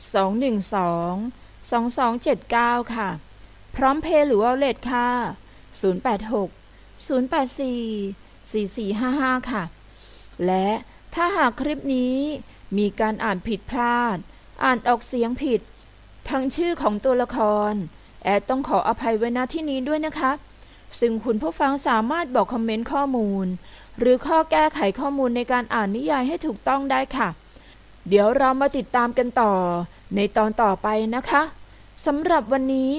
523 212 2279 ค่ะ พร้อมเพย์หรือวอลเล็ตค่ะ 086 084 4455ค่ะ และถ้าหากคลิปนี้มีการอ่านผิดพลาด อ่านออกเสียงผิด ทั้งชื่อของตัวละคร แอดต้องขออภัยไว้ณที่นี้ด้วยนะคะ ซึ่งคุณผู้ฟังสามารถบอกคอมเมนต์ข้อมูล หรือข้อแก้ไขข้อมูลในการอ่านนิยายให้ถูกต้องได้ค่ะ เดี๋ยวเรามาติดตามกันต่อ ในตอนต่อไปนะคะ สำหรับวันนี้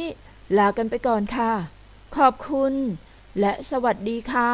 ลากันไปก่อนค่ะ ขอบคุณ และสวัสดีค่ะ